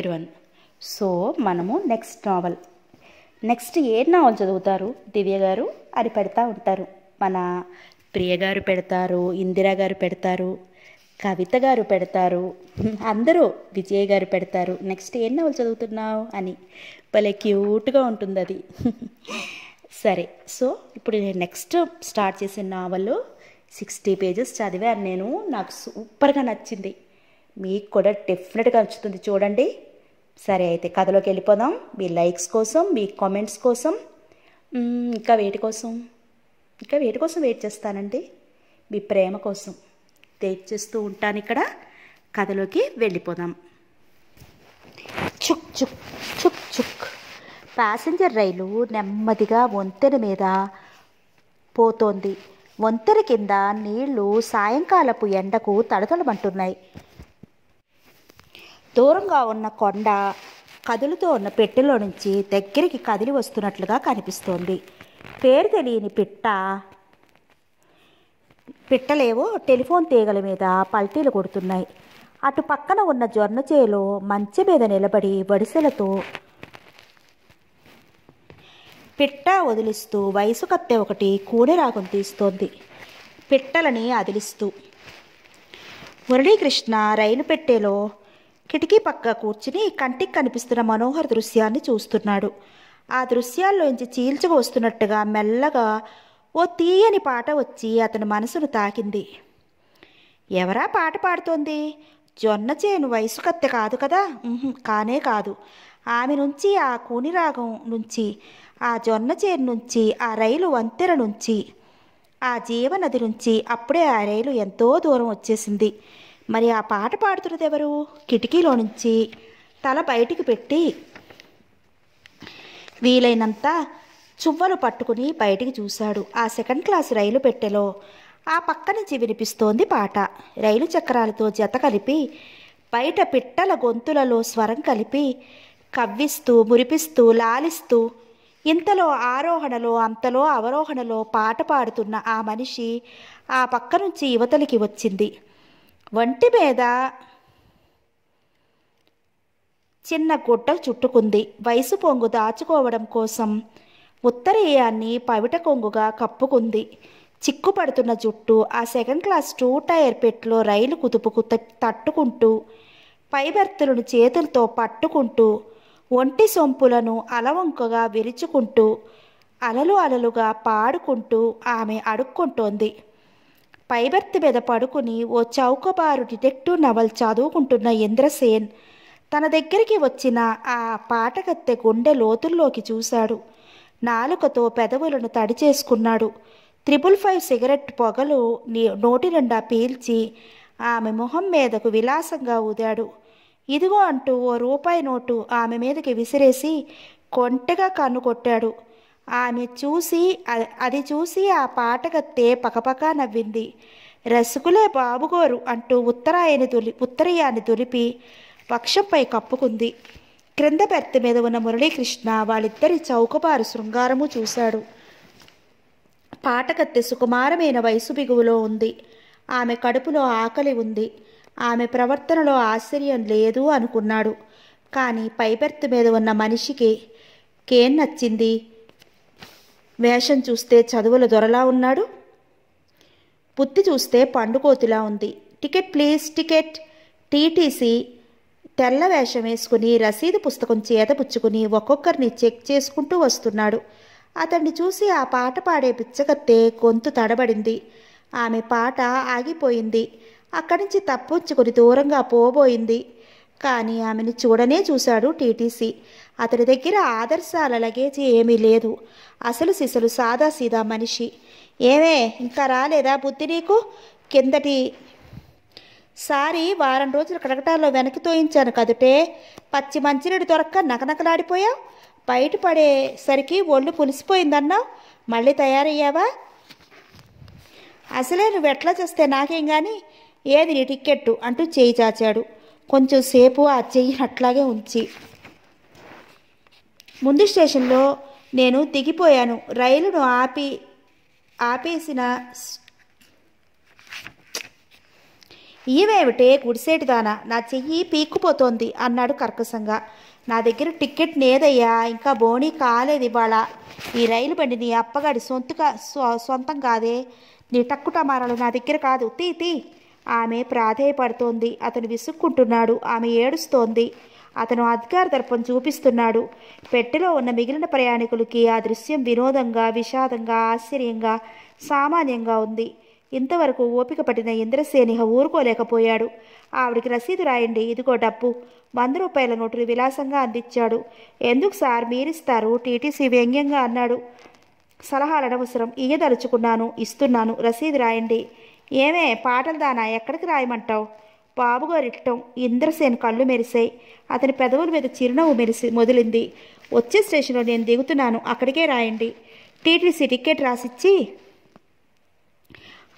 everyone so మనము next novel next ఏ novel చదువుతారు దివ్య గారు అది పెడతా ఉంటారు మన ప్రియ గారు పెడతారు ఇందిరా గారు పెడతారు కవిత గారు పెడతారు అందరూ విజయ్ గారు పెడతారు నెక్స్ట్ ఏ నావల్ చదువుతున్నావు అని భలే క్యూట్గా ఉంటుంది అది సరే సో ఇప్పుడు నెక్స్ట్ స్టార్ట్ చేసిన నావల్ సిక్స్టీ పేజెస్ చదివాను నేను నాకు సూపర్గా నచ్చింది మీకు కూడా డెఫినెట్గా నచ్చుతుంది చూడండి సరే అయితే కథలోకి వెళ్ళిపోదాం మీ లైక్స్ కోసం మీ కామెంట్స్ కోసం ఇంకా వేటి కోసం ఇంకా వేటి కోసం వెయిట్ చేస్తానండి మీ ప్రేమ కోసం వెయిట్ చేస్తూ ఉంటాను ఇక్కడ కథలోకి వెళ్ళిపోదాం చుక్ చుక్ చుక్ చుక్ ప్యాసింజర్ రైలు నెమ్మదిగా వంతెన మీద పోతోంది వంతెన కింద నీళ్లు సాయంకాలపు ఎండకు తడతలమంటున్నాయి దూరంగా ఉన్న కొండ కదులుతో ఉన్న పెట్టెలో నుంచి దగ్గరికి కదిలి వస్తున్నట్లుగా కనిపిస్తోంది పేరు తెలియని పిట్ట పిట్టలేవో టెలిఫోన్ తీగల మీద పల్టీలు కొడుతున్నాయి అటు పక్కన ఉన్న జొన్న చేలో మంచం మీద నిలబడి వడిసెలతో పిట్ట వదిలిస్తూ వయసు కత్తె ఒకటి కూనెరాగం తీస్తోంది పిట్టలని అదిలిస్తూ మురళీకృష్ణ రైలు పెట్టెలో కిటికీ పక్క కూర్చుని కంటికి కనిపిస్తున్న మనోహర దృశ్యాన్ని చూస్తున్నాడు ఆ దృశ్యాల్లోంచి చీల్చుకు వస్తున్నట్టుగా మెల్లగా ఓ తీయని పాట వచ్చి అతని మనసును తాకింది ఎవరా పాట పాడుతోంది జొన్న చేను వయసు కత్తె కాదు కదా కానే కాదు ఆమె నుంచి ఆ కూనిరాగం నుంచి ఆ జొన్న చేను నుంచి ఆ రైలు వంతెన నుంచి ఆ జీవనది నుంచి అప్పుడే ఆ రైలు ఎంతో దూరం వచ్చేసింది మరి ఆ పాట పాడుతున్నది ఎవరు కిటికీలో నుంచి తల బయటికి పెట్టి వీలైనంత చువ్వలు పట్టుకుని బయటికి చూశాడు ఆ సెకండ్ క్లాస్ రైలు పెట్టెలో ఆ పక్క నుంచి వినిపిస్తోంది పాట రైలు చక్రాలతో జత కలిపి బయట పిట్టల గొంతులలో స్వరం కలిపి కవ్విస్తూ మురిపిస్తూ లాలిస్తూ ఇంతలో ఆరోహణలో అంతలో అవరోహణలో పాట పాడుతున్న ఆ మనిషి ఆ పక్క నుంచి యువతలకి వచ్చింది వంటి మీద చిన్న గుడ్డ చుట్టుకుంది వయసు పొంగు దాచుకోవడం కోసం ఉత్తరీయాన్ని పవిట కొంగుగా కప్పుకుంది చిక్కుపడుతున్న జుట్టు ఆ సెకండ్ క్లాస్ టూ టైర్ పెట్లో రైలు కుదుపుకు తట్టుకుంటూ పైబెర్తులను చేతులతో పట్టుకుంటూ ఒంటి సొంపులను అలవంకగా విరుచుకుంటూ అలలు అలలుగా పాడుకుంటూ ఆమె అడుక్కుంటోంది పైబెర్త్ మీద పడుకుని ఓ చౌకబారు డిటెక్టివ్ నవల్ చదువుకుంటున్న ఇంద్రసేన్ తన దగ్గరికి వచ్చిన ఆ పాటగత్తె గుండె లోతుల్లోకి చూశాడు నాలుకతో పెదవులను తడి చేసుకున్నాడు త్రిపుల్ ఫైవ్ సిగరెట్ పొగలు నోటి నిండా పీల్చి ఆమె మొహం మీదకు విలాసంగా ఊదాడు ఇదిగో అంటూ ఓ రూపాయి నోటు ఆమె మీదకి విసిరేసి కొంటగా కన్ను కొట్టాడు ఆమె చూసి అది చూసి ఆ పాటగత్తె పకపక నవ్వింది రసుకులే బాబుగోరు అంటూ ఉత్తరాయని దులి ఉత్తరయాన్ని దులిపి పక్షంపై కప్పుకుంది క్రింద బెర్త మీద ఉన్న మురళీకృష్ణ వాళ్ళిద్దరి చౌకబారు శృంగారము చూశాడు పాటకత్తె సుకుమారమైన వయసు బిగువులో ఉంది ఆమె కడుపులో ఆకలి ఉంది ఆమె ప్రవర్తనలో ఆశ్చర్యం లేదు అనుకున్నాడు కానీ బెర్త్ మీద ఉన్న మనిషికి కేన్ నచ్చింది వేషం చూస్తే చదువుల దొరలా ఉన్నాడు పుత్తి చూస్తే పండుకోతిలా ఉంది టికెట్ ప్లీజ్ టికెట్ టీటీసీ తెల్ల వేషం వేసుకుని రసీదు పుస్తకం చేతపుచ్చుకుని ఒక్కొక్కరిని చెక్ చేసుకుంటూ వస్తున్నాడు అతన్ని చూసి ఆ పాట పాడే పిచ్చకత్తే గొంతు తడబడింది ఆమె పాట ఆగిపోయింది అక్కడి నుంచి తప్పుంచుకుని దూరంగా పోబోయింది కానీ ఆమెను చూడనే చూశాడు టీటీసీ అతడి దగ్గర ఆదర్శాల లగేజీ ఏమీ లేదు అసలు సిసలు సాదాసీదా మనిషి ఏమే ఇంకా రాలేదా బుద్ధి నీకు కిందటి సారి వారం రోజులు కడకటాల్లో వెనక్కి తోయించాను కదుటే పచ్చి మంచినీడు దొరక్క నకనకలాడిపోయా బయటపడేసరికి ఒళ్ళు పులిసిపోయిందన్నావు మళ్ళీ తయారయ్యావా అసలే నువ్వు ఎట్లా చేస్తే నాకేం కానీ ఏది నీ టిక్కెట్టు అంటూ చేయి చాచాడు కొంచెం సేపు ఆ చెయ్యి అట్లాగే ఉంచి ముందు స్టేషన్లో నేను దిగిపోయాను రైలును ఆపి ఆపేసిన ఈవేమిటే గుడిసేటిదానా నా చెయ్యి పీక్కుపోతోంది అన్నాడు కర్కసంగా నా దగ్గర టికెట్ నేదయ్యా ఇంకా బోనీ కాలేదు ఇవాళ ఈ రైలు బండి నీ అప్పగాడి సొంతగా సొంతం కాదే నీ టక్కుటమారాలు నా దగ్గర కాదు తీ తీ ఆమె ప్రాధేయపడుతోంది అతను విసుక్కుంటున్నాడు ఆమె ఏడుస్తోంది అతను అధికార దర్పం చూపిస్తున్నాడు పెట్టెలో ఉన్న మిగిలిన ప్రయాణికులకి ఆ దృశ్యం వినోదంగా విషాదంగా ఆశ్చర్యంగా సామాన్యంగా ఉంది ఇంతవరకు ఓపిక పట్టిన ఇంద్రసేనిహ ఊరుకోలేకపోయాడు ఆవిడికి రసీదు రాయండి ఇదిగో డబ్బు వంద రూపాయల నోటులు విలాసంగా అందించాడు ఎందుకు సార్ మీరిస్తారు టీటీసీ వ్యంగ్యంగా అన్నాడు సలహాలనవసరం ఇయ్యదలుచుకున్నాను ఇస్తున్నాను రసీదు రాయండి ఏమే పాటలు దానా ఎక్కడికి రాయమంటావు బాబుగారిట్టం ఇంద్రసేన్ కళ్ళు మెరిసాయి అతని పెదవుల మీద చిరునవ్వు మెరిసి మొదలింది వచ్చే స్టేషన్లో నేను దిగుతున్నాను అక్కడికే రాయండి టీటీసీ టికెట్ రాసిచ్చి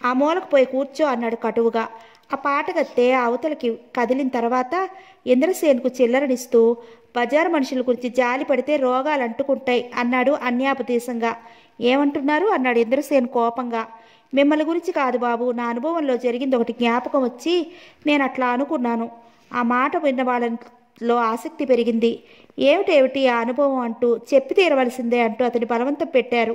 ఆ మూలకు పోయి కూర్చో అన్నాడు కటువుగా ఆ పాటగత్తే అవతలకి కదిలిన తర్వాత ఇంద్రసేన్కు చిల్లరనిస్తూ బజారు మనుషుల గురించి జాలి పడితే రోగాలు అంటుకుంటాయి అన్నాడు అన్యాపదేశంగా ఏమంటున్నారు అన్నాడు ఇంద్రసేన్ కోపంగా మిమ్మల్ని గురించి కాదు బాబు నా అనుభవంలో జరిగింది ఒకటి జ్ఞాపకం వచ్చి నేను అట్లా అనుకున్నాను ఆ మాట విన్న వాళ్ళలో ఆసక్తి పెరిగింది ఏమిటేమిటి ఆ అనుభవం అంటూ చెప్పి తీరవలసిందే అంటూ అతని బలవంతం పెట్టారు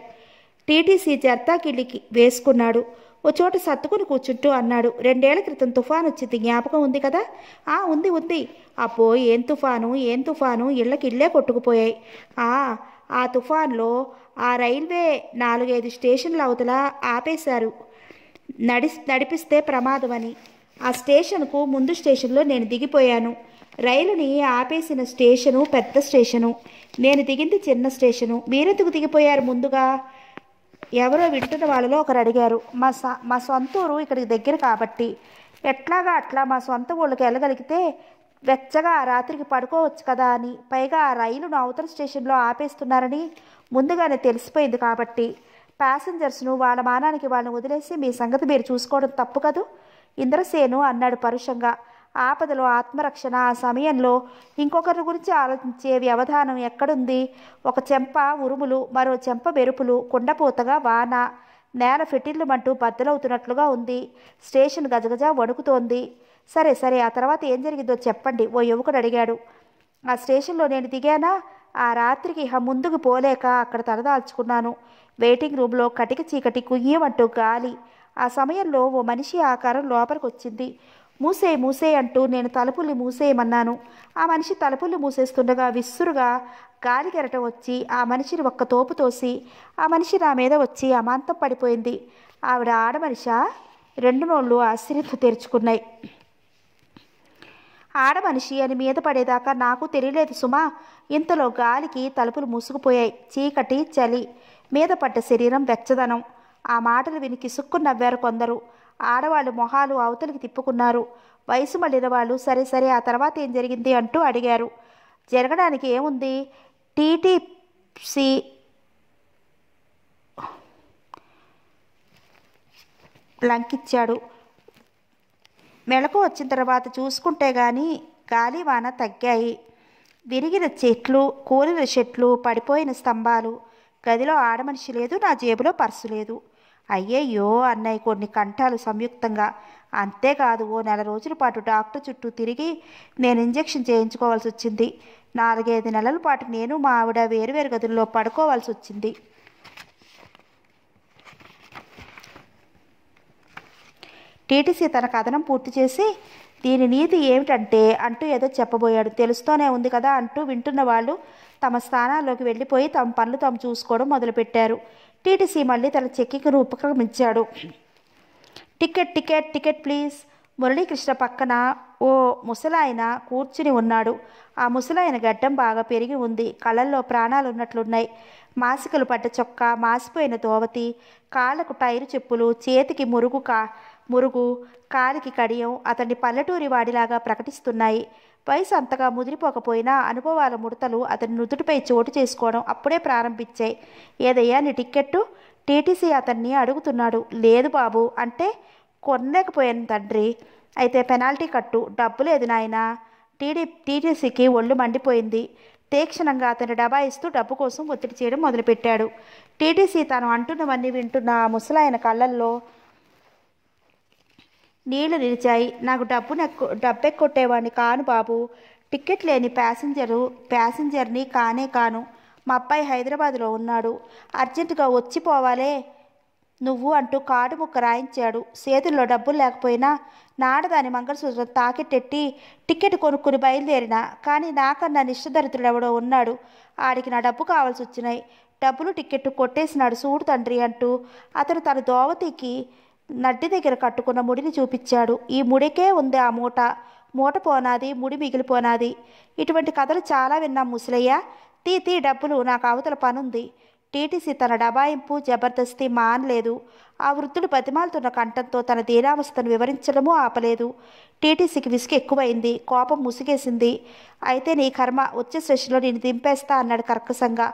టీటీసీ జర్తాకిళ్ళికి వేసుకున్నాడు ఓ చోట సత్తుకుని కూర్చుంటూ అన్నాడు రెండేళ్ల క్రితం తుఫాన్ వచ్చింది జ్ఞాపకం ఉంది కదా ఆ ఉంది ఉంది అప్పో ఏం తుఫాను ఏం తుఫాను ఇళ్ళకి ఇళ్లే కొట్టుకుపోయాయి ఆ తుఫాన్లో ఆ రైల్వే నాలుగైదు స్టేషన్ల అవతల ఆపేశారు నడి నడిపిస్తే ప్రమాదమని ఆ స్టేషన్కు ముందు స్టేషన్లో నేను దిగిపోయాను రైలుని ఆపేసిన స్టేషను పెద్ద స్టేషను నేను దిగింది చిన్న స్టేషను మీరెందుకు దిగిపోయారు ముందుగా ఎవరో వింటున్న వాళ్ళలో ఒకరు అడిగారు మా స మా సొంత ఊరు ఇక్కడికి దగ్గర కాబట్టి ఎట్లాగా అట్లా మా సొంత ఊళ్ళకి వెళ్ళగలిగితే వెచ్చగా ఆ రాత్రికి పడుకోవచ్చు కదా అని పైగా ఆ రైలును అవతల స్టేషన్లో ఆపేస్తున్నారని ముందుగానే తెలిసిపోయింది కాబట్టి ప్యాసింజర్స్ను వాళ్ళ మానానికి వాళ్ళని వదిలేసి మీ సంగతి మీరు చూసుకోవడం తప్పు కదూ ఇంద్రసేను అన్నాడు పరుషంగా ఆపదలో ఆత్మరక్షణ ఆ సమయంలో ఇంకొకరి గురించి ఆలోచించే వ్యవధానం ఎక్కడుంది ఒక చెంప ఉరుములు మరో చెంప మెరుపులు కుండపోతగా వాన నేల మంటూ బద్దలవుతున్నట్లుగా ఉంది స్టేషన్ గజగజ వణుకుతోంది సరే సరే ఆ తర్వాత ఏం జరిగిందో చెప్పండి ఓ యువకుడు అడిగాడు ఆ స్టేషన్లో నేను దిగానా ఆ రాత్రికి ఇహ ముందుకు పోలేక అక్కడ తలదాల్చుకున్నాను వెయిటింగ్ రూమ్లో కటిక చీకటి కుయ్యమంటూ గాలి ఆ సమయంలో ఓ మనిషి ఆకారం లోపలికి వచ్చింది మూసే మూసే అంటూ నేను తలుపుల్ని మూసేయమన్నాను ఆ మనిషి తలుపులు మూసేస్తుండగా విస్సురుగా గెరటం వచ్చి ఆ మనిషిని ఒక్క తోపు తోసి ఆ మనిషి నా మీద వచ్చి అమాంతం పడిపోయింది ఆవిడ ఆడమనిషా రెండు నోళ్ళు ఆశ్చర్యంతో తెరుచుకున్నాయి ఆడమనిషి అని మీద పడేదాకా నాకు తెలియలేదు సుమా ఇంతలో గాలికి తలుపులు మూసుకుపోయాయి చీకటి చలి మీద పడ్డ శరీరం వెచ్చదనం ఆ మాటలు విని కిసుక్కు నవ్వారు కొందరు ఆడవాళ్ళు మొహాలు అవతలికి తిప్పుకున్నారు వయసు మళ్ళిన వాళ్ళు సరే సరే ఆ తర్వాత ఏం జరిగింది అంటూ అడిగారు జరగడానికి ఏముంది టీటీసీ లంకిచ్చాడు మెళకు వచ్చిన తర్వాత చూసుకుంటే కానీ గాలి వాన తగ్గాయి విరిగిన చెట్లు కూలిన చెట్లు పడిపోయిన స్తంభాలు గదిలో ఆడమనిషి లేదు నా జేబులో పర్సు లేదు అయ్యయ్యో అన్నయ్య కొన్ని కంఠాలు సంయుక్తంగా అంతేకాదు ఓ నెల రోజుల పాటు డాక్టర్ చుట్టూ తిరిగి నేను ఇంజెక్షన్ చేయించుకోవాల్సి వచ్చింది నాలుగైదు నెలల పాటు నేను మా ఆవిడ వేరువేరు గదుల్లో పడుకోవాల్సి వచ్చింది టీటీసీ తన కథనం పూర్తి చేసి దీని నీతి ఏమిటంటే అంటూ ఏదో చెప్పబోయాడు తెలుస్తూనే ఉంది కదా అంటూ వింటున్న వాళ్ళు తమ స్థానాల్లోకి వెళ్ళిపోయి తమ పనులు తాము చూసుకోవడం మొదలుపెట్టారు టీటీసీ మళ్ళీ తన చెక్కింగ్ను ఉపక్రమించాడు ticket ticket ticket please Muralikrishna పక్కన ఓ ముసలాయన కూర్చుని ఉన్నాడు ఆ ముసలాయన గడ్డం బాగా పెరిగి ఉంది కళ్ళల్లో ప్రాణాలు ఉన్నట్లున్నాయి మాసికలు పడ్డ చొక్క మాసిపోయిన దోవతి కాళ్ళకు టైరు చెప్పులు చేతికి మురుగు కా మురుగు కాలికి కడియం అతన్ని పల్లెటూరి వాడిలాగా ప్రకటిస్తున్నాయి వయసు అంతగా ముదిరిపోకపోయినా అనుభవాల ముడతలు అతని నుదుటిపై చోటు చేసుకోవడం అప్పుడే ప్రారంభించాయి ఏదయ్యా నీ టిక్కెట్టు టీటీసీ అతన్ని అడుగుతున్నాడు లేదు బాబు అంటే కొనలేకపోయాను తండ్రి అయితే పెనాల్టీ కట్టు డబ్బు లేదు నాయన టీడీ టీటీసీకి ఒళ్ళు మండిపోయింది తీక్షణంగా డబా ఇస్తూ డబ్బు కోసం ఒత్తిడి చేయడం మొదలుపెట్టాడు టీటీసీ తాను అంటున్నవన్నీ వింటున్న ఆ ముసలాయన కళ్ళల్లో నీళ్లు నిలిచాయి నాకు డబ్బున డబ్బెక్కొట్టేవాడిని కాను బాబు టికెట్ లేని ప్యాసింజరు ప్యాసింజర్ని కానే కాను మా అబ్బాయి హైదరాబాద్లో ఉన్నాడు అర్జెంటుగా వచ్చిపోవాలే నువ్వు అంటూ కాడు ముక్క రాయించాడు చేతుల్లో డబ్బులు లేకపోయినా నాడదాని మంగళసూత్రం తాకెట్టెట్టి టికెట్ కొనుక్కుని బయలుదేరిన కానీ నాకన్నా ఎవడో ఉన్నాడు ఆడికి నా డబ్బు కావాల్సి వచ్చినాయి డబ్బులు టికెట్ కొట్టేసినాడు సూడు తండ్రి అంటూ అతను తన దోవతికి నడ్డి దగ్గర కట్టుకున్న ముడిని చూపించాడు ఈ ముడికే ఉంది ఆ మూట మూట పోనాది ముడి మిగిలిపోనాది ఇటువంటి కథలు చాలా విన్నాం ముసలయ్య తీ తీ డబ్బులు నాకు అవతల పనుంది టీటీసీ తన డబాయింపు జబర్దస్తి మానలేదు ఆ వృద్ధుడు బతిమాలుతున్న కంఠంతో తన దీనావస్థను వివరించడమూ ఆపలేదు టీటీసీకి విసుగు ఎక్కువైంది కోపం ముసుగేసింది అయితే నీ కర్మ వచ్చే సెషన్లో నేను దింపేస్తా అన్నాడు కర్కసంగా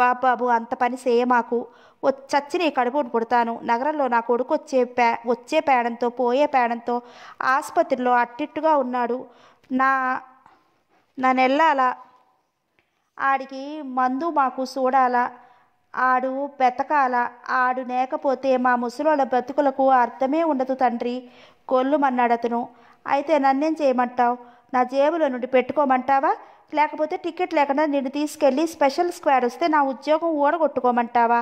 బాబాబు అంత పని చేయమాకు చచ్చి నీ కడుపును పుడతాను నగరంలో నా కొడుకు వచ్చే పే వచ్చే పేడంతో పోయే పేడంతో ఆసుపత్రిలో అట్టిట్టుగా ఉన్నాడు నా నా ఆడికి మందు మాకు చూడాలా ఆడు బ్రతకాల ఆడు లేకపోతే మా ముసలోళ్ళ బ్రతుకులకు అర్థమే ఉండదు తండ్రి కొల్లుమన్నాడు అతను అయితే నన్నేం చేయమంటావు నా జేబులో నుండి పెట్టుకోమంటావా లేకపోతే టికెట్ లేకుండా నిన్ను తీసుకెళ్ళి స్పెషల్ స్క్వాడ్ వస్తే నా ఉద్యోగం ఊడగొట్టుకోమంటావా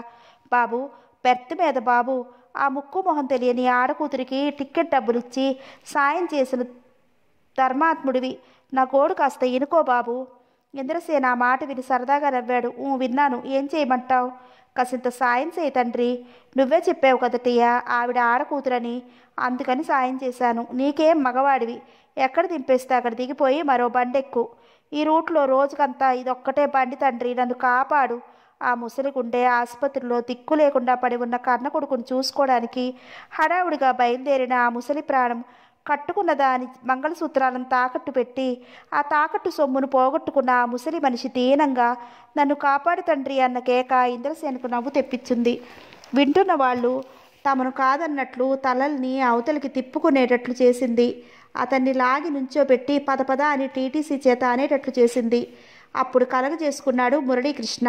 బాబు పెర్త్ మీద బాబు ఆ ముక్కు మొహం తెలియని ఆడకూతురికి టిక్కెట్ డబ్బులిచ్చి సాయం చేసిన ధర్మాత్ముడివి నా గోడు కాస్త ఇనుకో బాబు ఇంద్రసేన ఆ మాట విని సరదాగా నవ్వాడు ఊ విన్నాను ఏం చేయమంటావు కాసింత సాయం చేయి తండ్రి నువ్వే చెప్పావు కదటయ్య ఆవిడ ఆడకూతురని అందుకని సాయం చేశాను నీకేం మగవాడివి ఎక్కడ దింపేస్తే అక్కడ దిగిపోయి మరో బండెక్కు ఈ రూట్లో రోజుకంతా ఇదొక్కటే బండి తండ్రి నన్ను కాపాడు ఆ ముసలిగుండే ఆసుపత్రిలో దిక్కు లేకుండా పడి ఉన్న కర్ణ కొడుకును చూసుకోవడానికి హడావుడిగా బయలుదేరిన ఆ ముసలి ప్రాణం కట్టుకున్న దాని మంగళసూత్రాలను తాకట్టు పెట్టి ఆ తాకట్టు సొమ్మును పోగొట్టుకున్న ఆ ముసలి మనిషి దీనంగా నన్ను కాపాడు తండ్రి అన్న కేక ఇంద్రసేనకు నవ్వు తెప్పించింది వింటున్న వాళ్ళు తమను కాదన్నట్లు తలల్ని అవతలికి తిప్పుకునేటట్లు చేసింది అతన్ని లాగి నుంచోబెట్టి పద పద అని టీటీసీ చేత అనేటట్లు చేసింది అప్పుడు కలగజేసుకున్నాడు చేసుకున్నాడు మురళీకృష్ణ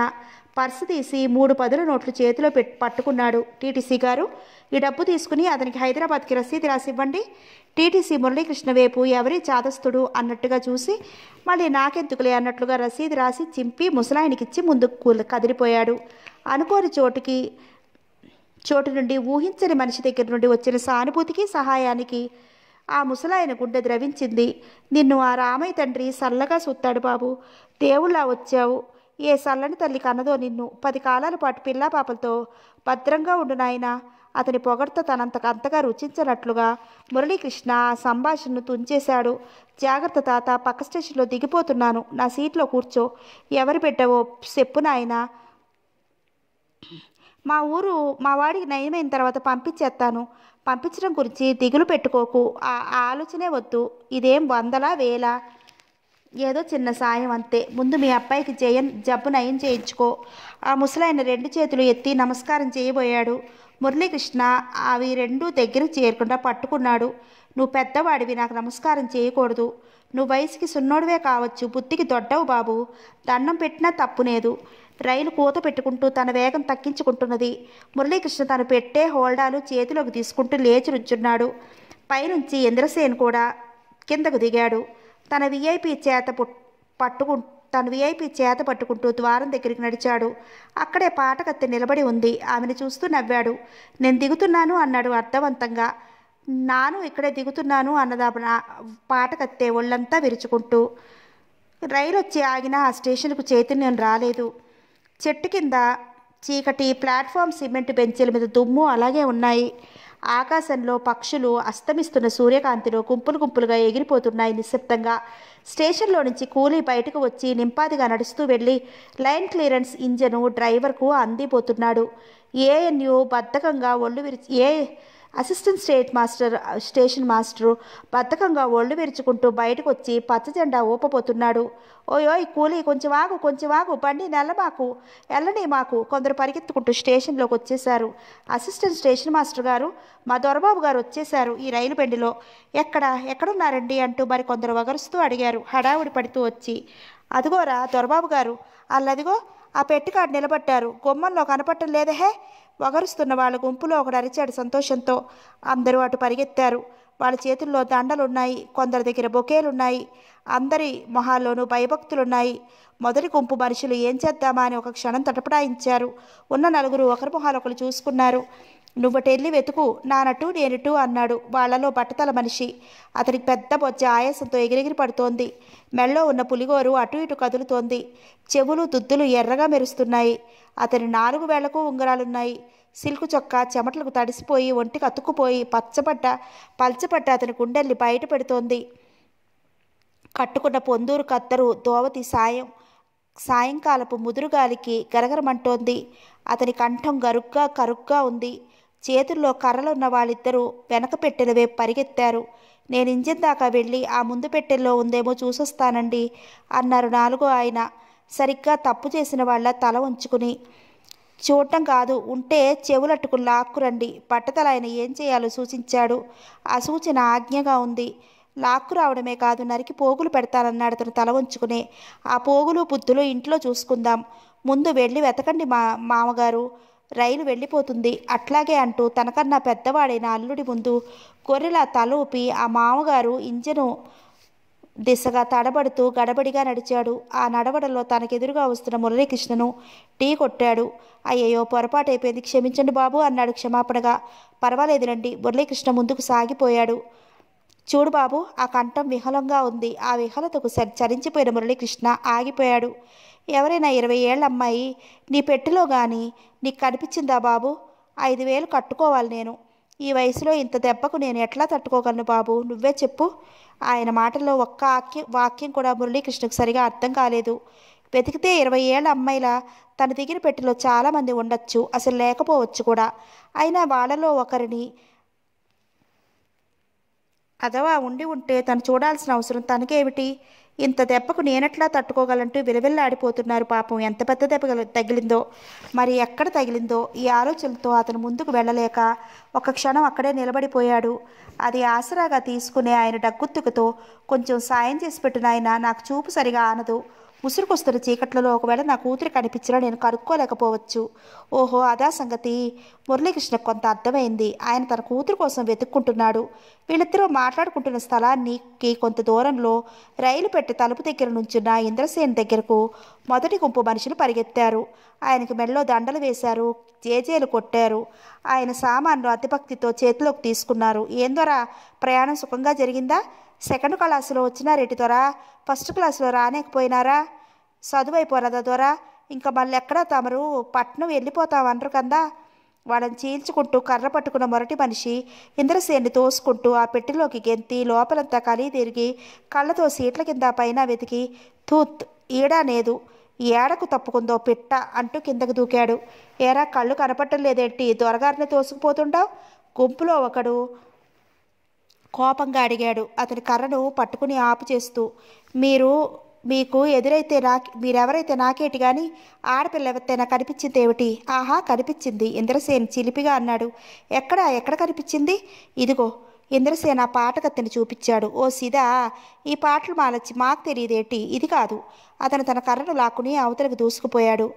పర్సు తీసి మూడు పదుల నోట్లు చేతిలో పెట్ పట్టుకున్నాడు టీటీసీ గారు ఈ డబ్బు తీసుకుని అతనికి హైదరాబాద్కి రసీదు రాసివ్వండి టీటీసీ మురళీకృష్ణ వైపు ఎవరి చాదస్తుడు అన్నట్టుగా చూసి మళ్ళీ నాకెందుకులే అన్నట్లుగా రసీదు రాసి చింపి ముసలాయనికిచ్చి ముందుకు కదిలిపోయాడు అనుకోని చోటుకి చోటు నుండి ఊహించని మనిషి దగ్గర నుండి వచ్చిన సానుభూతికి సహాయానికి ఆ ముసలాయన గుండె ద్రవించింది నిన్ను ఆ రామయ్య తండ్రి సల్లగా సుత్తాడు బాబు దేవుళ్ళ వచ్చావు ఏ సల్లని తల్లి కన్నదో నిన్ను పది కాలాల పాటు పిల్లాపాపలతో భద్రంగా ఉండు నాయన అతని పొగడ్త తనంతకు అంతగా రుచించనట్లుగా మురళీకృష్ణ ఆ సంభాషణను తుంచేశాడు జాగ్రత్త తాత పక్క స్టేషన్లో దిగిపోతున్నాను నా సీట్లో కూర్చో ఎవరు పెట్టవో చెప్పు నాయనా మా ఊరు మా వాడికి నయమైన తర్వాత పంపించేస్తాను పంపించడం గురించి దిగులు పెట్టుకోకు ఆ ఆలోచనే వద్దు ఇదేం వందలా వేలా ఏదో చిన్న సాయం అంతే ముందు మీ అబ్బాయికి జయన్ జబ్బు నయం చేయించుకో ఆ ముసలాయన రెండు చేతులు ఎత్తి నమస్కారం చేయబోయాడు మురళీకృష్ణ అవి రెండూ దగ్గరికి చేరకుండా పట్టుకున్నాడు నువ్వు పెద్దవాడివి నాకు నమస్కారం చేయకూడదు నువ్వు వయసుకి సున్నోడివే కావచ్చు బుద్ధికి దొడ్డవు బాబు దండం పెట్టినా తప్పునేదు రైలు కూత పెట్టుకుంటూ తన వేగం తగ్గించుకుంటున్నది మురళీకృష్ణ తను పెట్టే హోల్డాలు చేతిలోకి తీసుకుంటూ లేచి రుచున్నాడు పైనుంచి ఇంద్రసేన్ కూడా కిందకు దిగాడు తన విఐపి చేత పట్టుకు తను విఐపి చేత పట్టుకుంటూ ద్వారం దగ్గరికి నడిచాడు అక్కడే పాటకత్తి నిలబడి ఉంది ఆమెను చూస్తూ నవ్వాడు నేను దిగుతున్నాను అన్నాడు అర్థవంతంగా నాను ఇక్కడే దిగుతున్నాను అన్నదా పాటకత్తే ఒళ్ళంతా విరుచుకుంటూ రైలు వచ్చి ఆగిన ఆ స్టేషన్కు చైతన్యం రాలేదు చెట్టు కింద చీకటి ప్లాట్ఫామ్ సిమెంట్ బెంచీల మీద దుమ్ము అలాగే ఉన్నాయి ఆకాశంలో పక్షులు అస్తమిస్తున్న సూర్యకాంతిలో గుంపులు గుంపులుగా ఎగిరిపోతున్నాయి నిశ్శబ్దంగా స్టేషన్లో నుంచి కూలీ బయటకు వచ్చి నింపాదిగా నడుస్తూ వెళ్ళి లైన్ క్లియరెన్స్ ఇంజను డ్రైవర్కు అందిపోతున్నాడు ఏఎన్యు బద్ధకంగా ఒళ్ళు విరిచి ఏ assistant state master station master బద్ధకంగా ఒళ్ళు విరుచుకుంటూ బయటకు వచ్చి పచ్చజెండా ఊపపోతున్నాడు ఓయోయ్ కూలీ కొంచెం ఆగు కొంచెం వాగు బండి మాకు ఎల్లనే మాకు కొందరు పరిగెత్తుకుంటూ స్టేషన్లోకి వచ్చేశారు అసిస్టెంట్ స్టేషన్ మాస్టర్ గారు మా దొరబాబు గారు వచ్చేశారు ఈ రైలు బండిలో ఎక్కడ ఎక్కడున్నారండి అంటూ మరి కొందరు వగరుస్తూ అడిగారు హడావుడి పడుతూ వచ్చి అదిగోరా దొరబాబు గారు అల్లదిగో ఆ పెట్టికాడు నిలబట్టారు గుమ్మంలో కనపట్టం లేదహే వగరుస్తున్న వాళ్ళ గుంపులో ఒకడు అరిచాడు సంతోషంతో అందరూ అటు పరిగెత్తారు వాళ్ళ చేతుల్లో దండలున్నాయి కొందరి దగ్గర బొకేలున్నాయి అందరి మొహాల్లోనూ భయభక్తులున్నాయి మొదటి గుంపు మనుషులు ఏం చేద్దామా అని ఒక క్షణం తటపటాయించారు ఉన్న నలుగురు ఒకరి ఒకరు చూసుకున్నారు టెల్లి వెతుకు నానటు నేనటు అన్నాడు వాళ్లలో బట్టతల మనిషి అతనికి పెద్ద బొజ్జ ఆయాసంతో ఎగిరెగిరి పడుతోంది మెళ్ళో ఉన్న పులిగోరు అటు ఇటు కదులుతోంది చెవులు దుద్దులు ఎర్రగా మెరుస్తున్నాయి అతని నాలుగు వేళ్లకు ఉంగరాలున్నాయి సిల్కు చొక్కా చెమటలకు తడిసిపోయి ఒంటికి అతుక్కుపోయి పచ్చపట్ట పల్చబట్ట అతని గుండెల్ని బయట పెడుతోంది కట్టుకున్న పొందూరు కత్తరు దోవతి సాయం సాయంకాలపు ముదురుగాలికి గరగరమంటోంది అతని కంఠం గరుగ్గా కరుగ్గా ఉంది చేతుల్లో కర్రలున్న వాళ్ళిద్దరూ వెనక పెట్టెలవే పరిగెత్తారు నేను ఇంజిన్ దాకా వెళ్ళి ఆ ముందు పెట్టెల్లో ఉందేమో చూసొస్తానండి అన్నారు నాలుగో ఆయన సరిగ్గా తప్పు చేసిన వాళ్ళ తల ఉంచుకుని చూడటం కాదు ఉంటే చెవులట్టుకు లాక్కురండి పట్టతల ఆయన ఏం చేయాలో సూచించాడు ఆ సూచన ఆజ్ఞగా ఉంది లాక్కు రావడమే కాదు నరికి పోగులు పెడతానన్నాడు అతను తల ఉంచుకునే ఆ పోగులు బుద్ధులు ఇంట్లో చూసుకుందాం ముందు వెళ్ళి వెతకండి మా మామగారు రైలు వెళ్ళిపోతుంది అట్లాగే అంటూ తనకన్నా పెద్దవాడైన అల్లుడి ముందు గొర్రెల తల ఊపి ఆ మామగారు ఇంజను దిశగా తడబడుతూ గడబడిగా నడిచాడు ఆ నడవడలో తనకెదురుగా వస్తున్న మురళీకృష్ణను టీ కొట్టాడు అయ్యయ్యో పొరపాటైపోయింది క్షమించండి బాబు అన్నాడు క్షమాపణగా పర్వాలేదులండి మురళీకృష్ణ ముందుకు సాగిపోయాడు చూడు బాబు ఆ కంఠం విహలంగా ఉంది ఆ విహలతకు సరి చరించిపోయిన మురళీకృష్ణ ఆగిపోయాడు ఎవరైనా ఇరవై ఏళ్ళ అమ్మాయి నీ పెట్టెలో కానీ నీకు కనిపించిందా బాబు ఐదు వేలు కట్టుకోవాలి నేను ఈ వయసులో ఇంత దెబ్బకు నేను ఎట్లా తట్టుకోగలను బాబు నువ్వే చెప్పు ఆయన మాటల్లో ఒక్క వాక్యం వాక్యం కూడా మురళీకృష్ణకు సరిగా అర్థం కాలేదు వెతికితే ఇరవై ఏళ్ళ అమ్మాయిల తన దిగిన పెట్టిలో చాలామంది ఉండొచ్చు అసలు లేకపోవచ్చు కూడా అయినా వాళ్ళలో ఒకరిని అథవా ఉండి ఉంటే తను చూడాల్సిన అవసరం తనకేమిటి ఇంత దెబ్బకు నేనట్లా తట్టుకోగలంటూ విలవిల్లాడిపోతున్నారు పాపం ఎంత పెద్ద దెబ్బ తగిలిందో మరి ఎక్కడ తగిలిందో ఈ ఆలోచనతో అతను ముందుకు వెళ్ళలేక ఒక క్షణం అక్కడే నిలబడిపోయాడు అది ఆసరాగా తీసుకునే ఆయన డగ్గుత్తుకుతో కొంచెం సాయం చేసి పెట్టిన ఆయన నాకు చూపు సరిగా ఆనదు ముసురుకొస్తున్న చీకట్లలో ఒకవేళ నా కూతురు కనిపించినా నేను కనుక్కోలేకపోవచ్చు ఓహో అదా సంగతి మురళీకృష్ణ కొంత అర్థమైంది ఆయన తన కూతురు కోసం వెతుక్కుంటున్నాడు వీళ్ళిద్దరూ మాట్లాడుకుంటున్న స్థలానికి కొంత దూరంలో రైలు పెట్టే తలుపు దగ్గర నుంచున్న ఇంద్రసేన్ దగ్గరకు మొదటి గుంపు మనుషులు పరిగెత్తారు ఆయనకు మెడలో దండలు వేశారు జేజేలు కొట్టారు ఆయన సామాన్లు అతిభక్తితో చేతిలోకి తీసుకున్నారు ఏం ద్వారా ప్రయాణం సుఖంగా జరిగిందా సెకండ్ క్లాసులో వచ్చినా రెడ్డి ద్వారా ఫస్ట్ క్లాసులో రానేకపోయినారా చదువైపోరాదా దొరా ఇంకా మళ్ళీ ఎక్కడా తమరు పట్నం వెళ్ళిపోతామనరు కదా వాళ్ళని చీల్చుకుంటూ కర్ర పట్టుకున్న మొరటి మనిషి ఇంద్రసేన్ని తోసుకుంటూ ఆ పెట్టెలోకి గెంతి లోపలంతా కలిగి తిరిగి కళ్ళతో సీట్ల కింద పైన వెతికి తూత్ ఈడా లేదు ఏడకు తప్పుకుందో పిట్ట అంటూ కిందకు దూకాడు ఏరా కళ్ళు కనపట్టం లేదేంటి దొరగారిని తోసుకుపోతుండవు గుంపులో ఒకడు కోపంగా అడిగాడు అతని కర్రను పట్టుకుని ఆపు చేస్తూ మీరు మీకు ఎదురైతే నా మీరెవరైతే నాకేటి కానీ ఆడపిల్ల ఎవరితైనా కనిపించింది ఏమిటి ఆహా కనిపించింది ఇంద్రసేన్ చిలిపిగా అన్నాడు ఎక్కడ ఎక్కడ కనిపించింది ఇదిగో ఇంద్రసేన పాటకత్తెని చూపించాడు ఓ సిదా ఈ పాటలు మాలచ్చి మాకు తెలియదేటి ఇది కాదు అతను తన కర్రను లాక్కుని అవతలకు దూసుకుపోయాడు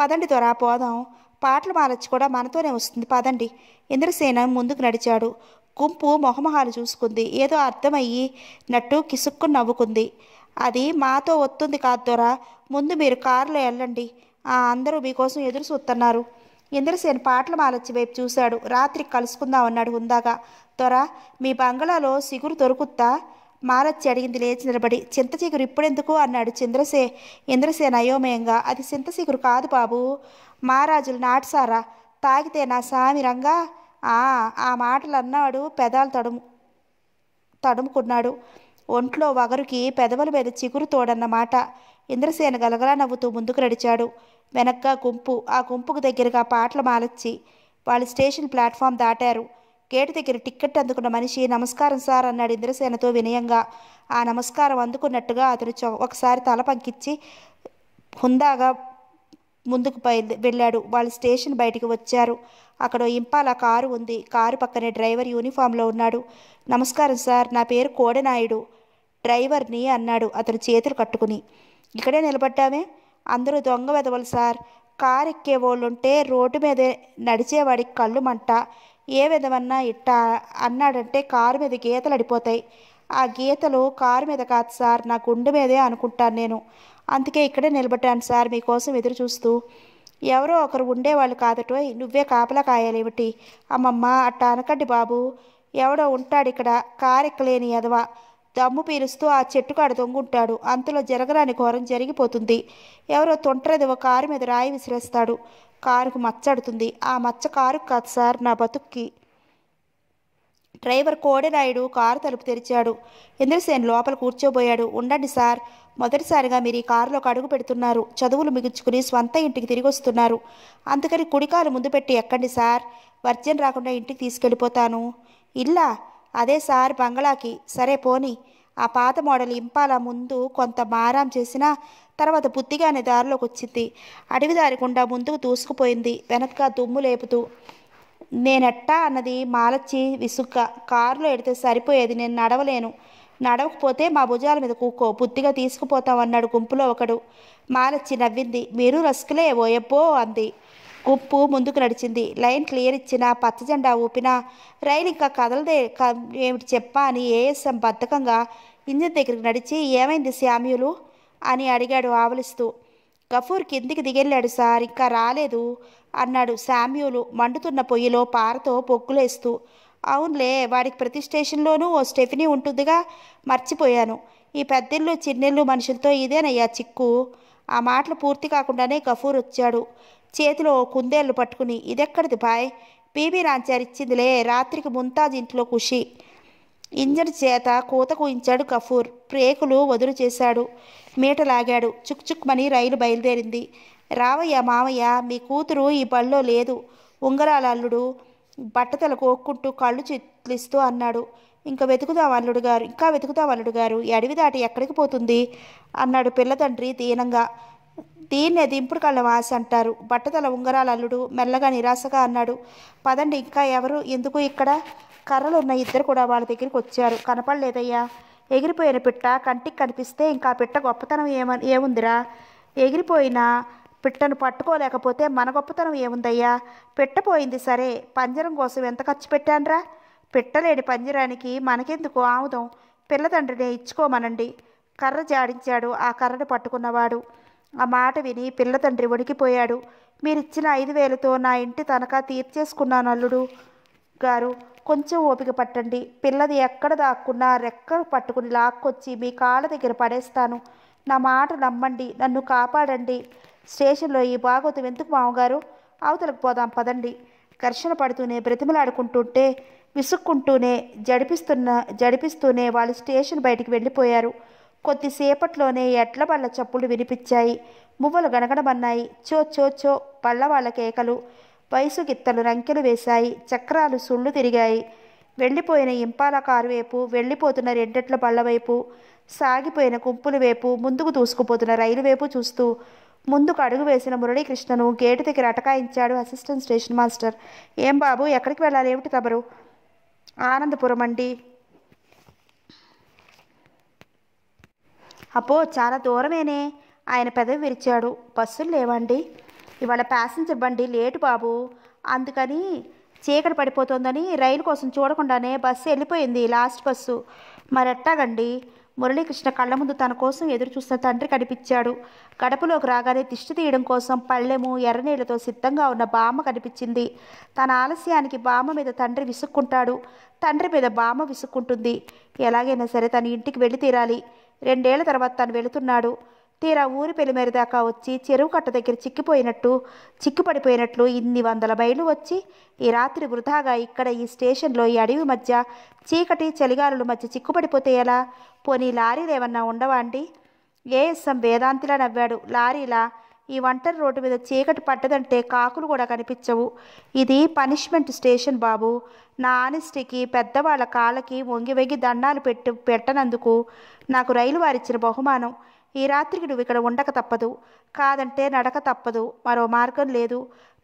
పదండి ద్వారా పోదాం పాటలు మాలచ్చి కూడా మనతోనే వస్తుంది పదండి ఇంద్రసేన ముందుకు నడిచాడు గుంపు మొహమొహాలు చూసుకుంది ఏదో అర్థమయ్యి నట్టు కిసుక్కు నవ్వుకుంది అది మాతో వస్తుంది కాద్దోరా ముందు మీరు కారులో వెళ్ళండి అందరూ మీకోసం ఎదురు చూస్తున్నారు ఇంద్రసేన్ పాటల మాలొచ్చి వైపు చూశాడు రాత్రి కలుసుకుందాం అన్నాడు హుందాగా త్వర మీ బంగ్లాలో సిగురు దొరుకుతా మాలచ్చి అడిగింది లేచి నిలబడి చింత చిగురు ఇప్పుడెందుకు అన్నాడు చంద్రసే ఇంద్రసేన అయోమయంగా అది చింత కాదు బాబు మహారాజులు నాటిసారా తాగితే నా సామి రంగా ఆ మాటలు అన్నాడు పెదాలు తడుము తడుముకున్నాడు ఒంట్లో వగరుకి పెదవుల మీద చిగురు తోడన్నమాట ఇంద్రసేన గలగలా నవ్వుతూ ముందుకు నడిచాడు వెనక్గా గుంపు ఆ గుంపుకు దగ్గరగా పాటలు మాలచ్చి వాళ్ళు స్టేషన్ ప్లాట్ఫామ్ దాటారు గేటు దగ్గర టిక్కెట్ అందుకున్న మనిషి నమస్కారం సార్ అన్నాడు ఇంద్రసేనతో వినయంగా ఆ నమస్కారం అందుకున్నట్టుగా అతను ఒకసారి తల పంకిచ్చి హుందాగా ముందుకు వెళ్ళాడు వాళ్ళు స్టేషన్ బయటికి వచ్చారు అక్కడ ఇంపాల కారు ఉంది కారు పక్కనే డ్రైవర్ యూనిఫామ్లో ఉన్నాడు నమస్కారం సార్ నా పేరు కోడనాయుడు డ్రైవర్ని అన్నాడు అతను చేతులు కట్టుకుని ఇక్కడే నిలబడ్డామే అందరూ దొంగ వెదవలు సార్ కారు ఉంటే రోడ్డు మీద నడిచేవాడికి కళ్ళు మంట ఏ విధమన్నా ఇట్ట అన్నాడంటే కారు మీద గీతలు అడిపోతాయి ఆ గీతలు కారు మీద కాదు సార్ నా గుండె మీదే అనుకుంటాను నేను అందుకే ఇక్కడే నిలబడ్డాను సార్ మీకోసం ఎదురు చూస్తూ ఎవరో ఒకరు ఉండేవాళ్ళు కాదటోయ్ నువ్వే కాపలా కాయాలేమిటి అమ్మమ్మ అట్ట అనకండి బాబు ఎవడో ఉంటాడు కారు కారెక్కలేని ఎదవా దమ్ము పీలుస్తూ ఆ చెట్టుకు ఆడ దొంగుంటాడు అంతలో జరగరాని ఘోరం జరిగిపోతుంది ఎవరో తొంటరది కారు మీద రాయి విసిరేస్తాడు కారుకు మచ్చడుతుంది ఆ మచ్చ కారు కాదు సార్ నా బతుక్కి డ్రైవర్ కోడెనాయుడు కారు తలుపు తెరిచాడు ఇంద్రసేన్ లోపల కూర్చోబోయాడు ఉండండి సార్ మొదటిసారిగా మీరు ఈ కారులోకి అడుగు పెడుతున్నారు చదువులు మిగుల్చుకుని స్వంత ఇంటికి తిరిగి వస్తున్నారు అందుకని కుడికాలు ముందు పెట్టి ఎక్కండి సార్ వర్జన్ రాకుండా ఇంటికి తీసుకెళ్ళిపోతాను ఇల్లా అదే సార్ బంగళాకి సరే పోని ఆ పాత మోడల్ ఇంపాల ముందు కొంత మారాం చేసినా తర్వాత బుద్ధిగానే దారిలోకి వచ్చింది అడవి దారి ముందుకు దూసుకుపోయింది వెనక్గా దుమ్ము లేపుతూ నేనెట్టా అన్నది మాలచ్చి విసుగ్గా కారులో ఎడితే సరిపోయేది నేను నడవలేను నడవకపోతే మా భుజాల మీద కూకో బుద్ధిగా తీసుకుపోతామన్నాడు గుంపులో ఒకడు మాలచ్చి నవ్వింది మీరు రస్కులే ఓయబ్బో అంది గుంపు ముందుకు నడిచింది లైన్ క్లియర్ ఇచ్చినా పచ్చజెండా ఊపినా రైలు ఇంకా కదలదే ఏమిటి చెప్పా అని ఏఎస్ఎం బద్ధకంగా ఇంజిన్ దగ్గరికి నడిచి ఏమైంది శామ్యులు అని అడిగాడు ఆవలిస్తూ గఫూర్ కిందికి దిగెళ్ళాడు సార్ ఇంకా రాలేదు అన్నాడు శామ్యూలు మండుతున్న పొయ్యిలో పారతో పొక్కులేస్తూ అవునులే వాడికి ప్రతి స్టేషన్లోనూ ఓ స్టెఫినీ ఉంటుందిగా మర్చిపోయాను ఈ పెద్దిల్లు చిన్నెళ్ళు మనుషులతో ఇదేనయ్యా చిక్కు ఆ మాటలు పూర్తి కాకుండానే గఫూర్ వచ్చాడు చేతిలో కుందేళ్ళు పట్టుకుని ఇదెక్కడిది బాయ్ పీబీ నాంచారి ఇచ్చిందిలే రాత్రికి ముంతాజ్ ఇంట్లో ఖుషి ఇంజన్ చేత కూత కూయించాడు గఫూర్ బ్రేకులు వదులు చేశాడు మీట లాగాడు మని రైలు బయలుదేరింది రావయ్య మావయ్య మీ కూతురు ఈ పనిలో లేదు ఉంగరాల అల్లుడు బట్టతల కోక్కుంటూ కళ్ళు చిట్లిస్తూ అన్నాడు ఇంకా వెతుకుదాం అల్లుడు గారు ఇంకా వెతుకుదాం అల్లుడు గారు ఈ అడవి దాటి ఎక్కడికి పోతుంది అన్నాడు పిల్ల తండ్రి దీనంగా దీన్నే దింపుడు కళ్ళ మాస అంటారు బట్టతల ఉంగరాల అల్లుడు మెల్లగా నిరాశగా అన్నాడు పదండి ఇంకా ఎవరు ఎందుకు ఇక్కడ కర్రలు ఉన్న ఇద్దరు కూడా వాళ్ళ దగ్గరికి వచ్చారు కనపడలేదయ్యా ఎగిరిపోయిన పిట్ట కంటికి కనిపిస్తే ఇంకా పిట్ట గొప్పతనం ఏమ ఏముందిరా ఎగిరిపోయిన పిట్టను పట్టుకోలేకపోతే మన గొప్పతనం ఏముందయ్యా పెట్టపోయింది సరే పంజరం కోసం ఎంత ఖర్చు పెట్టానరా పెట్టలేని పంజరానికి మనకెందుకు ఆముదం పిల్లతండ్రినే ఇచ్చుకోమనండి కర్ర జాడించాడు ఆ కర్రను పట్టుకున్నవాడు ఆ మాట విని పిల్లతండ్రి వణికిపోయాడు మీరిచ్చిన ఐదు వేలతో నా ఇంటి తనఖా తీర్చేసుకున్నాను అల్లుడు గారు కొంచెం ఓపిక పట్టండి పిల్లది ఎక్కడ దాక్కున్నా రెక్క పట్టుకుని లాక్కొచ్చి మీ కాళ్ళ దగ్గర పడేస్తాను నా మాట నమ్మండి నన్ను కాపాడండి స్టేషన్లో ఈ భాగవతం ఎందుకు మామగారు అవతలకు పోదాం పదండి ఘర్షణ పడుతూనే బ్రతిమలాడుకుంటుంటే విసుక్కుంటూనే జడిపిస్తున్న జడిపిస్తూనే వాళ్ళు స్టేషన్ బయటికి వెళ్ళిపోయారు కొద్దిసేపట్లోనే ఎడ్ల బళ్ళ చప్పులు వినిపించాయి మువ్వలు గనగడమన్నాయి చో చో చో వాళ్ళ కేకలు వయసు గిత్తలు రంకెలు వేశాయి చక్రాలు సుళ్ళు తిరిగాయి వెళ్ళిపోయిన ఇంపాల కారు వైపు వెళ్ళిపోతున్న రెండెట్ల బళ్ళ వైపు సాగిపోయిన కుంపుల వైపు ముందుకు దూసుకుపోతున్న రైలు వైపు చూస్తూ ముందుకు అడుగు వేసిన మురళీకృష్ణను గేటు దగ్గర అటకాయించాడు అసిస్టెంట్ స్టేషన్ మాస్టర్ ఏం బాబు ఎక్కడికి వెళ్ళాలి ఏమిటి తమరు ఆనందపురం అండి అపో చాలా దూరమేనే ఆయన పెదవి విరిచాడు బస్సులు లేవండి ఇవాళ ప్యాసింజర్ బండి లేటు బాబు అందుకని చీకటి పడిపోతుందని రైలు కోసం చూడకుండానే బస్సు వెళ్ళిపోయింది లాస్ట్ బస్సు మరెట్టాగండి మురళీకృష్ణ కళ్ళ ముందు తన కోసం ఎదురుచూస్తున్న తండ్రి కనిపించాడు గడపలోకి రాగానే దిష్టి తీయడం కోసం పళ్ళెము ఎర్రనీళ్లతో సిద్ధంగా ఉన్న బామ్మ కనిపించింది తన ఆలస్యానికి బామ్మ మీద తండ్రి విసుక్కుంటాడు తండ్రి మీద బామ్మ విసుక్కుంటుంది ఎలాగైనా సరే తన ఇంటికి వెళ్ళి తీరాలి రెండేళ్ల తర్వాత తను వెళుతున్నాడు తీరా ఊరి మేర దాకా వచ్చి చెరువు కట్ట దగ్గర చిక్కిపోయినట్టు చిక్కుపడిపోయినట్లు ఇన్ని వందల బయలు వచ్చి ఈ రాత్రి వృధాగా ఇక్కడ ఈ స్టేషన్లో ఈ అడవి మధ్య చీకటి చలిగాలుల మధ్య చిక్కుపడిపోతే ఎలా పోనీ లారీలు ఏమన్నా ఉండవా అండి ఏఎస్ఎం వేదాంతిలా నవ్వాడు లారీలా ఈ వంటర్ రోడ్డు మీద చీకటి పడ్డదంటే కాకులు కూడా కనిపించవు ఇది పనిష్మెంట్ స్టేషన్ బాబు నా ఆనెస్టీకి పెద్దవాళ్ళ కాళ్ళకి వంగి వంగి దండాలు పెట్టు పెట్టనందుకు నాకు రైలు వారిచ్చిన బహుమానం ఈ రాత్రికి నువ్వు ఇక్కడ ఉండక తప్పదు కాదంటే నడక తప్పదు మరో మార్గం లేదు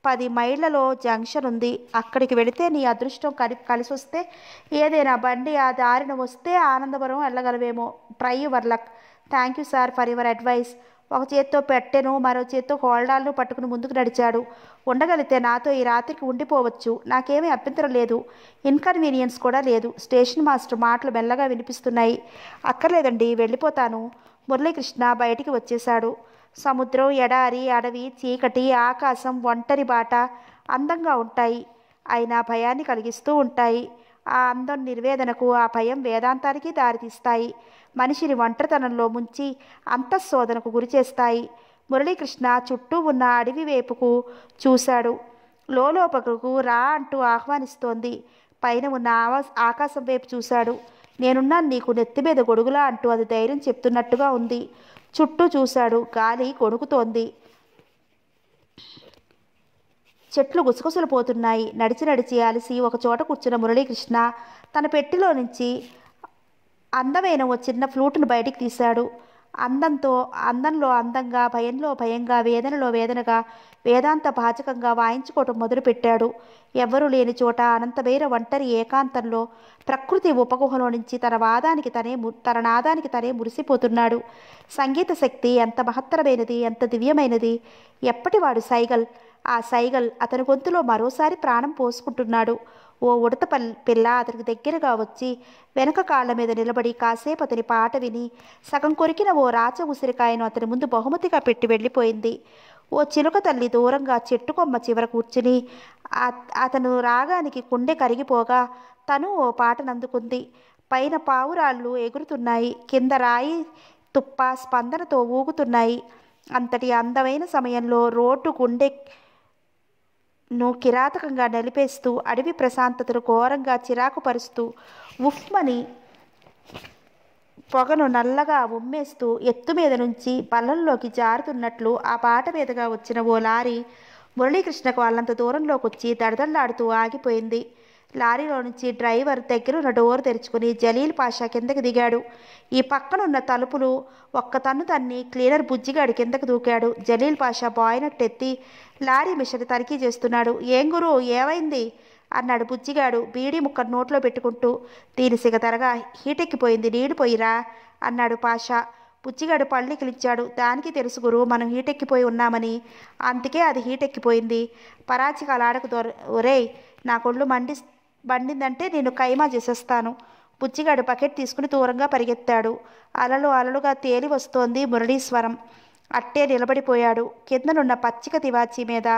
పది మైళ్ళలో జంక్షన్ ఉంది అక్కడికి వెళితే నీ అదృష్టం కలి కలిసి వస్తే ఏదైనా బండి ఆ దారిన వస్తే ఆనందవరం వెళ్ళగలవేమో try your luck thank you sir for your advice ఒక చేత్తో పెట్టెను మరో చేత్తో హోల్డాలను పట్టుకుని ముందుకు నడిచాడు ఉండగలిగితే నాతో ఈ రాత్రికి ఉండిపోవచ్చు నాకేమీ అభ్యంతరం లేదు ఇన్కన్వీనియన్స్ కూడా లేదు స్టేషన్ మాస్టర్ మాటలు మెల్లగా వినిపిస్తున్నాయి అక్కర్లేదండి వెళ్ళిపోతాను మురళీకృష్ణ బయటికి వచ్చేశాడు సముద్రం ఎడారి అడవి చీకటి ఆకాశం ఒంటరి బాట అందంగా ఉంటాయి అయినా భయాన్ని కలిగిస్తూ ఉంటాయి ఆ అందం నిర్వేదనకు ఆ భయం వేదాంతానికి దారితీస్తాయి మనిషిని ఒంటరితనంలో ముంచి అంతఃశోధనకు గురిచేస్తాయి మురళీకృష్ణ చుట్టూ ఉన్న అడవి వైపుకు చూశాడు లోలోపకులకు రా అంటూ ఆహ్వానిస్తోంది పైన ఉన్న ఆవా ఆకాశం వైపు చూశాడు నేనున్నా నీకు నెత్తి మీద గొడుగులా అంటూ అది ధైర్యం చెప్తున్నట్టుగా ఉంది చుట్టూ చూశాడు గాలి కొడుకుతోంది చెట్లు గుసగుసలు పోతున్నాయి నడిచి నడిచి అలిసి ఒక చోట కూర్చున్న మురళీకృష్ణ తన పెట్టిలో నుంచి అందమైన ఓ చిన్న ఫ్లూట్ను బయటికి తీశాడు అందంతో అందంలో అందంగా భయంలో భయంగా వేదనలో వేదనగా వేదాంత పాచకంగా వాయించుకోవటం మొదలుపెట్టాడు ఎవ్వరూ లేని చోట అనంతమైన ఒంటరి ఏకాంతంలో ప్రకృతి ఉపగుహలో నుంచి తన వాదానికి తనే తన నాదానికి తనే మురిసిపోతున్నాడు సంగీత శక్తి ఎంత మహత్తరమైనది ఎంత దివ్యమైనది ఎప్పటివాడు సైగల్ ఆ సైగల్ అతని గొంతులో మరోసారి ప్రాణం పోసుకుంటున్నాడు ఓ ఉడత పిల్ల అతనికి దగ్గరగా వచ్చి వెనక కాళ్ళ మీద నిలబడి కాసేపు అతని పాట విని సగం కొరికిన ఓ రాచ ఉసిరికాయను అతని ముందు బహుమతిగా పెట్టి వెళ్ళిపోయింది ఓ చిలుక తల్లి దూరంగా చెట్టు కొమ్మ చివర కూర్చుని అతను రాగానికి కుండె కరిగిపోగా తను ఓ పాటనందుకుంది పైన పావురాళ్ళు ఎగురుతున్నాయి కింద రాయి తుప్ప స్పందనతో ఊగుతున్నాయి అంతటి అందమైన సమయంలో రోడ్డు గుండె ను కిరాతకంగా నిలిపేస్తూ అడవి ప్రశాంతతను ఘోరంగా చిరాకు పరుస్తూ ఉఫ్మని పొగను నల్లగా ఉమ్మేస్తూ ఎత్తు మీద నుంచి పళ్ళంలోకి జారుతున్నట్లు ఆ పాట మీదగా వచ్చిన ఓ లారీ మురళీకృష్ణకు వాళ్ళంత దూరంలోకి వచ్చి దడదల్లాడుతూ ఆగిపోయింది లారీలో నుంచి డ్రైవర్ దగ్గరున్న డోర్ తెరుచుకుని జలీల్ పాషా కిందకి దిగాడు ఈ పక్కనున్న తలుపులు ఒక్క తన్ను తన్ని క్లీనర్ బుజ్జిగాడు కిందకు దూకాడు జలీల్ పాషా బాయినట్టెత్తి లారీ మిషన్ తనిఖీ చేస్తున్నాడు ఏం గురు ఏమైంది అన్నాడు బుజ్జిగాడు బీడీ ముక్క నోట్లో పెట్టుకుంటూ దీని సిగతరగా హీటెక్కిపోయింది నీడిపోయిరా అన్నాడు పాషా బుజ్జిగాడు పళ్ళు కిలిచాడు దానికి తెలుసు గురు మనం హీటెక్కిపోయి ఉన్నామని అందుకే అది హీటెక్కిపోయింది పరాచికాలాడకు దొర ఒరే నా కొళ్ళు మండి బండిందంటే నేను కైమా చేసేస్తాను బుజ్జిగాడు బకెట్ తీసుకుని దూరంగా పరిగెత్తాడు అలలు అలలుగా తేలి వస్తోంది మురళీశ్వరం అట్టే నిలబడిపోయాడు కిందనున్న పచ్చిక తివాచీ మీద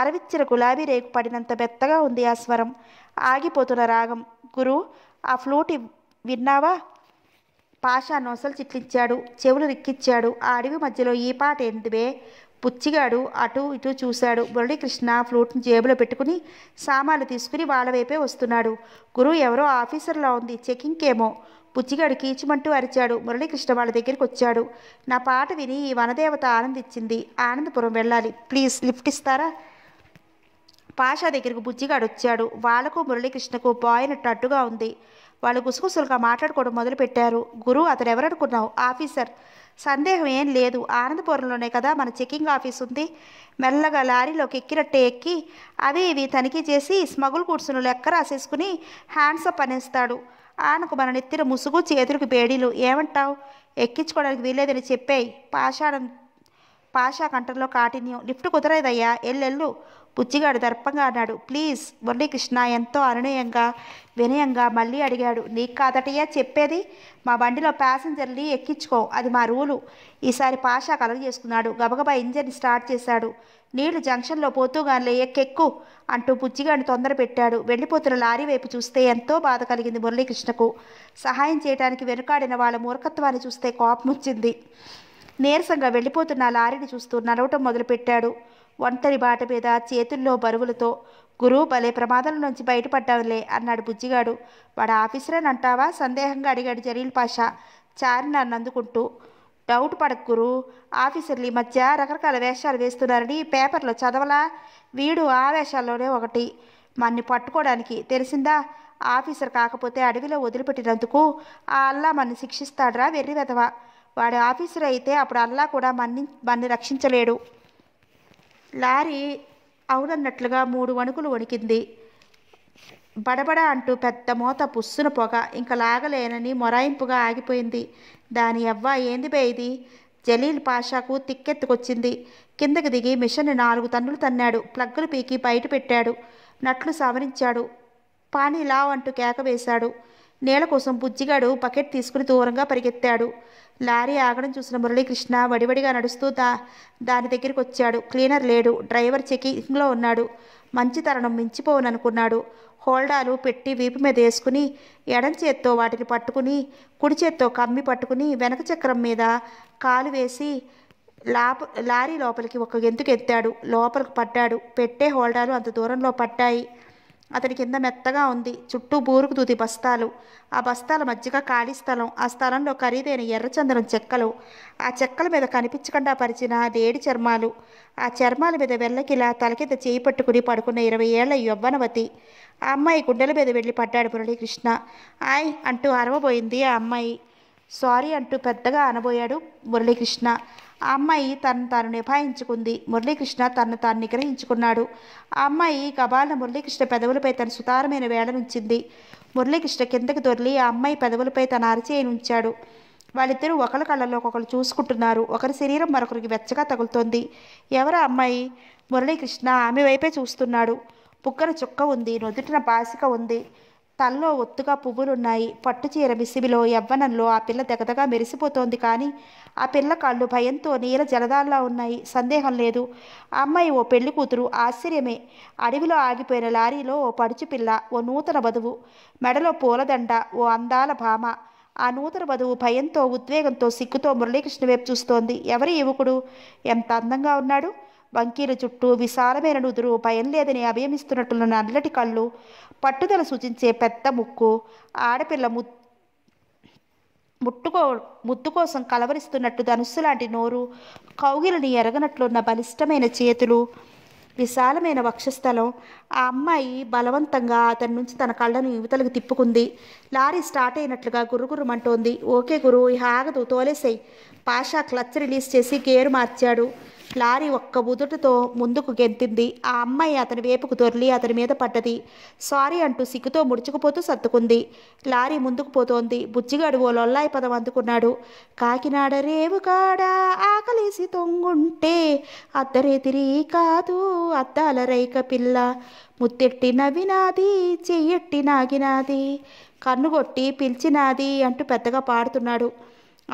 అరవిచ్చిన గులాబీ రేకు పడినంత మెత్తగా ఉంది ఆ స్వరం ఆగిపోతున్న రాగం గురు ఆ ఫ్లూట్ విన్నావా పాషా నొసలు చిట్లించాడు చెవులు రిక్కిచ్చాడు ఆ అడవి మధ్యలో ఈ పాట ఎందువే బుచ్చిగాడు అటు ఇటు చూశాడు మురళీకృష్ణ ఫ్లూట్ని జేబులో పెట్టుకుని సామాన్లు తీసుకుని వాళ్ళ వైపే వస్తున్నాడు గురువు ఎవరో ఆఫీసర్లా ఉంది చెకింగ్కేమో బుచ్చిగాడు కీచుమంటూ అరిచాడు మురళీకృష్ణ వాళ్ళ దగ్గరికి వచ్చాడు నా పాట విని ఈ వనదేవత ఆనందించింది ఆనందపురం వెళ్ళాలి ప్లీజ్ లిఫ్ట్ ఇస్తారా పాషా దగ్గరకు బుజ్జిగాడు వచ్చాడు వాళ్లకు మురళీకృష్ణకు బాయ్ అన్నట్టుగా ఉంది వాళ్ళు గుసగుసలుగా మాట్లాడుకోవడం మొదలుపెట్టారు గురువు అతను ఎవరనుకున్నావు ఆఫీసర్ సందేహం ఏం లేదు ఆనందపురంలోనే కదా మన చెకింగ్ ఆఫీస్ ఉంది మెల్లగా లారీలోకి ఎక్కినట్టే ఎక్కి అవి ఇవి తనిఖీ చేసి స్మగుల్ కూర్చును లెక్క రాసేసుకుని హ్యాండ్సప్ అనేస్తాడు ఆయనకు మన నెత్తిన ముసుగు చేతులకు బేడీలు ఏమంటావు ఎక్కించుకోవడానికి వీల్లేదని చెప్పాయి పాషాణం పాషా కంటర్లో కాఠిన్యం లిఫ్ట్ కుదరేదయ్యా ఎల్లెళ్ళు బుజ్జిగాడు దర్పంగా అన్నాడు ప్లీజ్ మురళీకృష్ణ ఎంతో అనునయంగా వినయంగా మళ్ళీ అడిగాడు నీకు కాదటయ్యా చెప్పేది మా బండిలో ప్యాసింజర్ని ఎక్కించుకో అది మా రూలు ఈసారి పాషా కలర్ చేసుకున్నాడు గబగబా ఇంజన్ స్టార్ట్ చేశాడు నీళ్లు జంక్షన్లో పోతూగానే ఎక్కెక్కు అంటూ బుజ్జిగాడిని తొందర పెట్టాడు వెళ్ళిపోతున్న లారీ వైపు చూస్తే ఎంతో బాధ కలిగింది మురళీకృష్ణకు సహాయం చేయడానికి వెనుకాడిన వాళ్ళ మూర్ఖత్వాన్ని చూస్తే కోపం వచ్చింది నీరసంగా వెళ్ళిపోతున్న లారీని చూస్తూ నడవటం మొదలుపెట్టాడు ఒంటరి బాట మీద చేతుల్లో బరువులతో గురువు భలే ప్రమాదం నుంచి బయటపడ్డావులే అన్నాడు బుజ్జిగాడు వాడు అని అంటావా సందేహంగా అడిగాడు జరీల్ పాషా చారినాన్ని అందుకుంటూ డౌట్ పడకు గురు ఆఫీసర్లు ఈ మధ్య రకరకాల వేషాలు వేస్తున్నారని పేపర్లో చదవలా వీడు ఆ వేషాల్లోనే ఒకటి మన్ని పట్టుకోవడానికి తెలిసిందా ఆఫీసర్ కాకపోతే అడవిలో వదిలిపెట్టినందుకు ఆ అల్లా మన్ని శిక్షిస్తాడురా వెర్రి వెధవ వాడు ఆఫీసర్ అయితే అప్పుడు అల్లా కూడా మన్ని మన్ని రక్షించలేడు లారీ అవునన్నట్లుగా మూడు వణుకులు వణికింది బడబడ అంటూ పెద్ద మూత పుస్సున పొగ ఇంకా లాగలేనని మొరాయింపుగా ఆగిపోయింది దాని అవ్వ ఏంది బేది జలీల్ పాషాకు తిక్కెత్తుకొచ్చింది కిందకి దిగి మిషన్ నాలుగు తన్నులు తన్నాడు ప్లగ్గులు పీకి బయట పెట్టాడు నట్లు సవరించాడు పానీ లావ్ అంటూ కేక వేశాడు నీళ్ల కోసం బుజ్జిగాడు బకెట్ తీసుకుని దూరంగా పరిగెత్తాడు లారీ ఆగడం చూసిన మురళీకృష్ణ వడివడిగా నడుస్తూ తా దాని దగ్గరికి వచ్చాడు క్లీనర్ లేడు డ్రైవర్ చెకింగ్లో ఉన్నాడు మంచి తరణం మించిపోవననుకున్నాడు హోల్డాలు పెట్టి వీపు మీద వేసుకుని ఎడం చేత్తో వాటిని పట్టుకుని కుడి చేత్తో కమ్మి పట్టుకుని వెనక చక్రం మీద కాలు వేసి లాప లారీ లోపలికి ఒక గెంతుకు ఎత్తాడు లోపలికి పడ్డాడు పెట్టే హోల్డాలు అంత దూరంలో పడ్డాయి అతడి కింద మెత్తగా ఉంది చుట్టూ తుది బస్తాలు ఆ బస్తాల మధ్యగా ఖాళీ స్థలం ఆ స్థలంలో ఖరీదైన ఎర్రచందనం చెక్కలు ఆ చెక్కల మీద కనిపించకుండా పరిచిన దేడి చర్మాలు ఆ చర్మాల మీద వెళ్ళకిలా తలకింద చేయి పట్టుకుని పడుకున్న ఇరవై ఏళ్ల యవ్వనవతి ఆ అమ్మాయి గుండెల మీద వెళ్ళి పడ్డాడు మురళీకృష్ణ ఆయ్ అంటూ అరవబోయింది ఆ అమ్మాయి సారీ అంటూ పెద్దగా అనబోయాడు మురళీకృష్ణ ఆ అమ్మాయి తను తాను నిభాయించుకుంది మురళీకృష్ణ తను తాను నిగ్రహించుకున్నాడు ఆ అమ్మాయి కబాల మురళీకృష్ణ పెదవులపై తన సుతారమైన వేళనుంచింది మురళీకృష్ణ కిందకి దొరిలి ఆ అమ్మాయి పెదవులపై తన అరచేయిని ఉంచాడు వాళ్ళిద్దరూ ఒకరి కళ్ళలో ఒకరు చూసుకుంటున్నారు ఒకరి శరీరం మరొకరికి వెచ్చగా తగులుతోంది ఎవరు అమ్మాయి మురళీకృష్ణ ఆమె వైపే చూస్తున్నాడు పుక్కన చుక్క ఉంది నొదుటిన బాసిక ఉంది తనలో ఒత్తుగా పువ్వులున్నాయి పట్టుచీర మిసిమిలో యవ్వనంలో ఆ పిల్ల దగదగా మెరిసిపోతోంది కానీ ఆ పిల్ల కాళ్ళు భయంతో నీల జలదాల్లా ఉన్నాయి సందేహం లేదు అమ్మాయి ఓ పెళ్లి కూతురు ఆశ్చర్యమే అడవిలో ఆగిపోయిన లారీలో ఓ పడుచు పిల్ల ఓ నూతన వధువు మెడలో పూలదండ ఓ అందాల భామ ఆ నూతన వధువు భయంతో ఉద్వేగంతో సిగ్గుతో మురళీకృష్ణ వైపు చూస్తోంది ఎవరి యువకుడు ఎంత అందంగా ఉన్నాడు వంకీల చుట్టూ విశాలమైన నుదురు భయం లేదని అభయమిస్తున్నట్లు నల్లటి కళ్ళు పట్టుదల సూచించే పెద్ద ముక్కు ఆడపిల్ల ము ముట్టుకో ముద్దు కోసం కలవరిస్తున్నట్టు ధనుస్సు లాంటి నోరు కౌగిలిని ఎరగనట్లున్న బలిష్టమైన చేతులు విశాలమైన వక్షస్థలం ఆ అమ్మాయి బలవంతంగా అతని నుంచి తన కళ్ళను యువతలకు తిప్పుకుంది లారీ స్టార్ట్ అయినట్లుగా గురుగురుమంటోంది ఓకే గురు ఈ ఆగదు తోలేసేయ్ పాషా క్లచ్ రిలీజ్ చేసి గేరు మార్చాడు లారీ ఒక్క ఉదుటతో ముందుకు గెంతింది ఆ అమ్మాయి అతని వేపుకు దొర్లి అతని మీద పడ్డది సారీ అంటూ సిగ్గుతో ముడుచుకుపోతూ సర్దుకుంది లారీ ముందుకు పోతోంది బుజ్జిగాడు ఓ లొల్లాయి పదం అందుకున్నాడు కాకినాడ రేవు కాడా ఆకలేసి తొంగుంటే అద్దరేతిరి కాదు అద్దాల రైక పిల్ల ముత్తెట్టి నవ్వినాది చెయ్యెట్టి నాగినాది కన్నుగొట్టి పిలిచినాది అంటూ పెద్దగా పాడుతున్నాడు